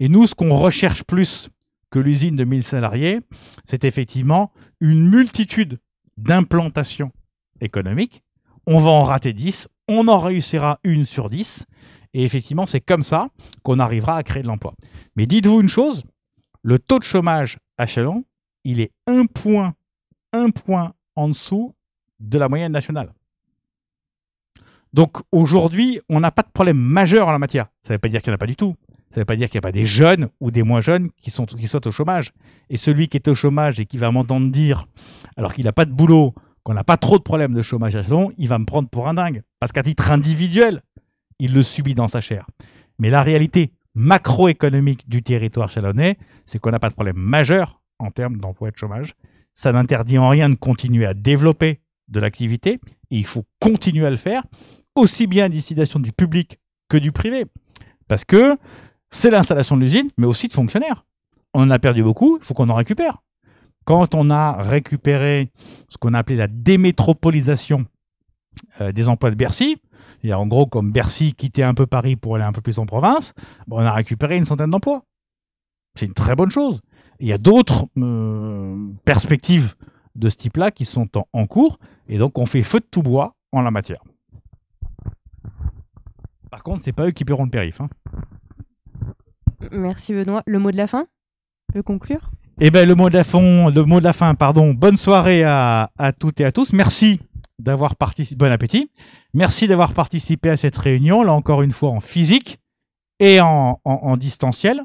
Et nous, ce qu'on recherche plus que l'usine de 1000 salariés, c'est effectivement une multitude d'implantations économiques. On va en rater 10, on en réussira une sur 10. Et effectivement, c'est comme ça qu'on arrivera à créer de l'emploi. Mais dites-vous une chose, le taux de chômage à Chalon, il est un point, un point en dessous de la moyenne nationale. Donc aujourd'hui, on n'a pas de problème majeur en la matière. Ça ne veut pas dire qu'il n'y en a pas du tout. Ça ne veut pas dire qu'il n'y a pas des jeunes ou des moins jeunes qui, sont, qui au chômage. Et celui qui est au chômage et qui va m'entendre dire, alors qu'il n'a pas de boulot, qu'on n'a pas trop de problèmes de chômage à Chalon, il va me prendre pour un dingue. Parce qu'à titre individuel, il le subit dans sa chair. Mais la réalité macroéconomique du territoire chalonnais, c'est qu'on n'a pas de problème majeur en termes d'emploi et de chômage. Ça n'interdit en rien de continuer à développer de l'activité, et il faut continuer à le faire, aussi bien à du public que du privé. Parce que c'est l'installation de l'usine, mais aussi de fonctionnaires. On en a perdu beaucoup, il faut qu'on en récupère. Quand on a récupéré ce qu'on a appelé la démétropolisation euh, des emplois de Bercy, a en gros, comme Bercy quittait un peu Paris pour aller un peu plus en province, ben, on a récupéré une centaine d'emplois. C'est une très bonne chose. Il y a d'autres euh, perspectives de ce type-là qui sont en, cours, et donc on fait feu de tout bois en la matière. Par contre, c'est pas eux qui paieront le périph'. Hein. Merci Benoît. Le mot de la fin Le conclure Eh ben le mot de la fin, le mot de la fin, pardon. Bonne soirée à, toutes et à tous. Merci d'avoir participé. Bon appétit. Merci d'avoir participé à cette réunion. Là encore une fois en physique et en, en, distanciel.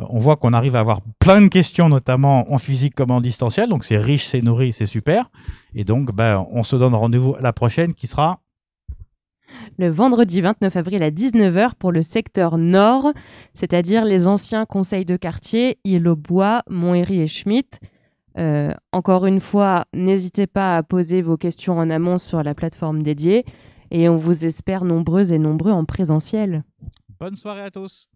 Euh, on voit qu'on arrive à avoir plein de questions, notamment en physique comme en distanciel. Donc c'est riche, c'est nourri, c'est super. Et donc ben, on se donne rendez-vous à la prochaine qui sera le vendredi 29 avril à 19h pour le secteur nord, c'est-à-dire les anciens conseils de quartier, Île-aux-Bois, et Schmitt. Euh, encore une fois, n'hésitez pas à poser vos questions en amont sur la plateforme dédiée et on vous espère nombreuses et nombreux en présentiel. Bonne soirée à tous.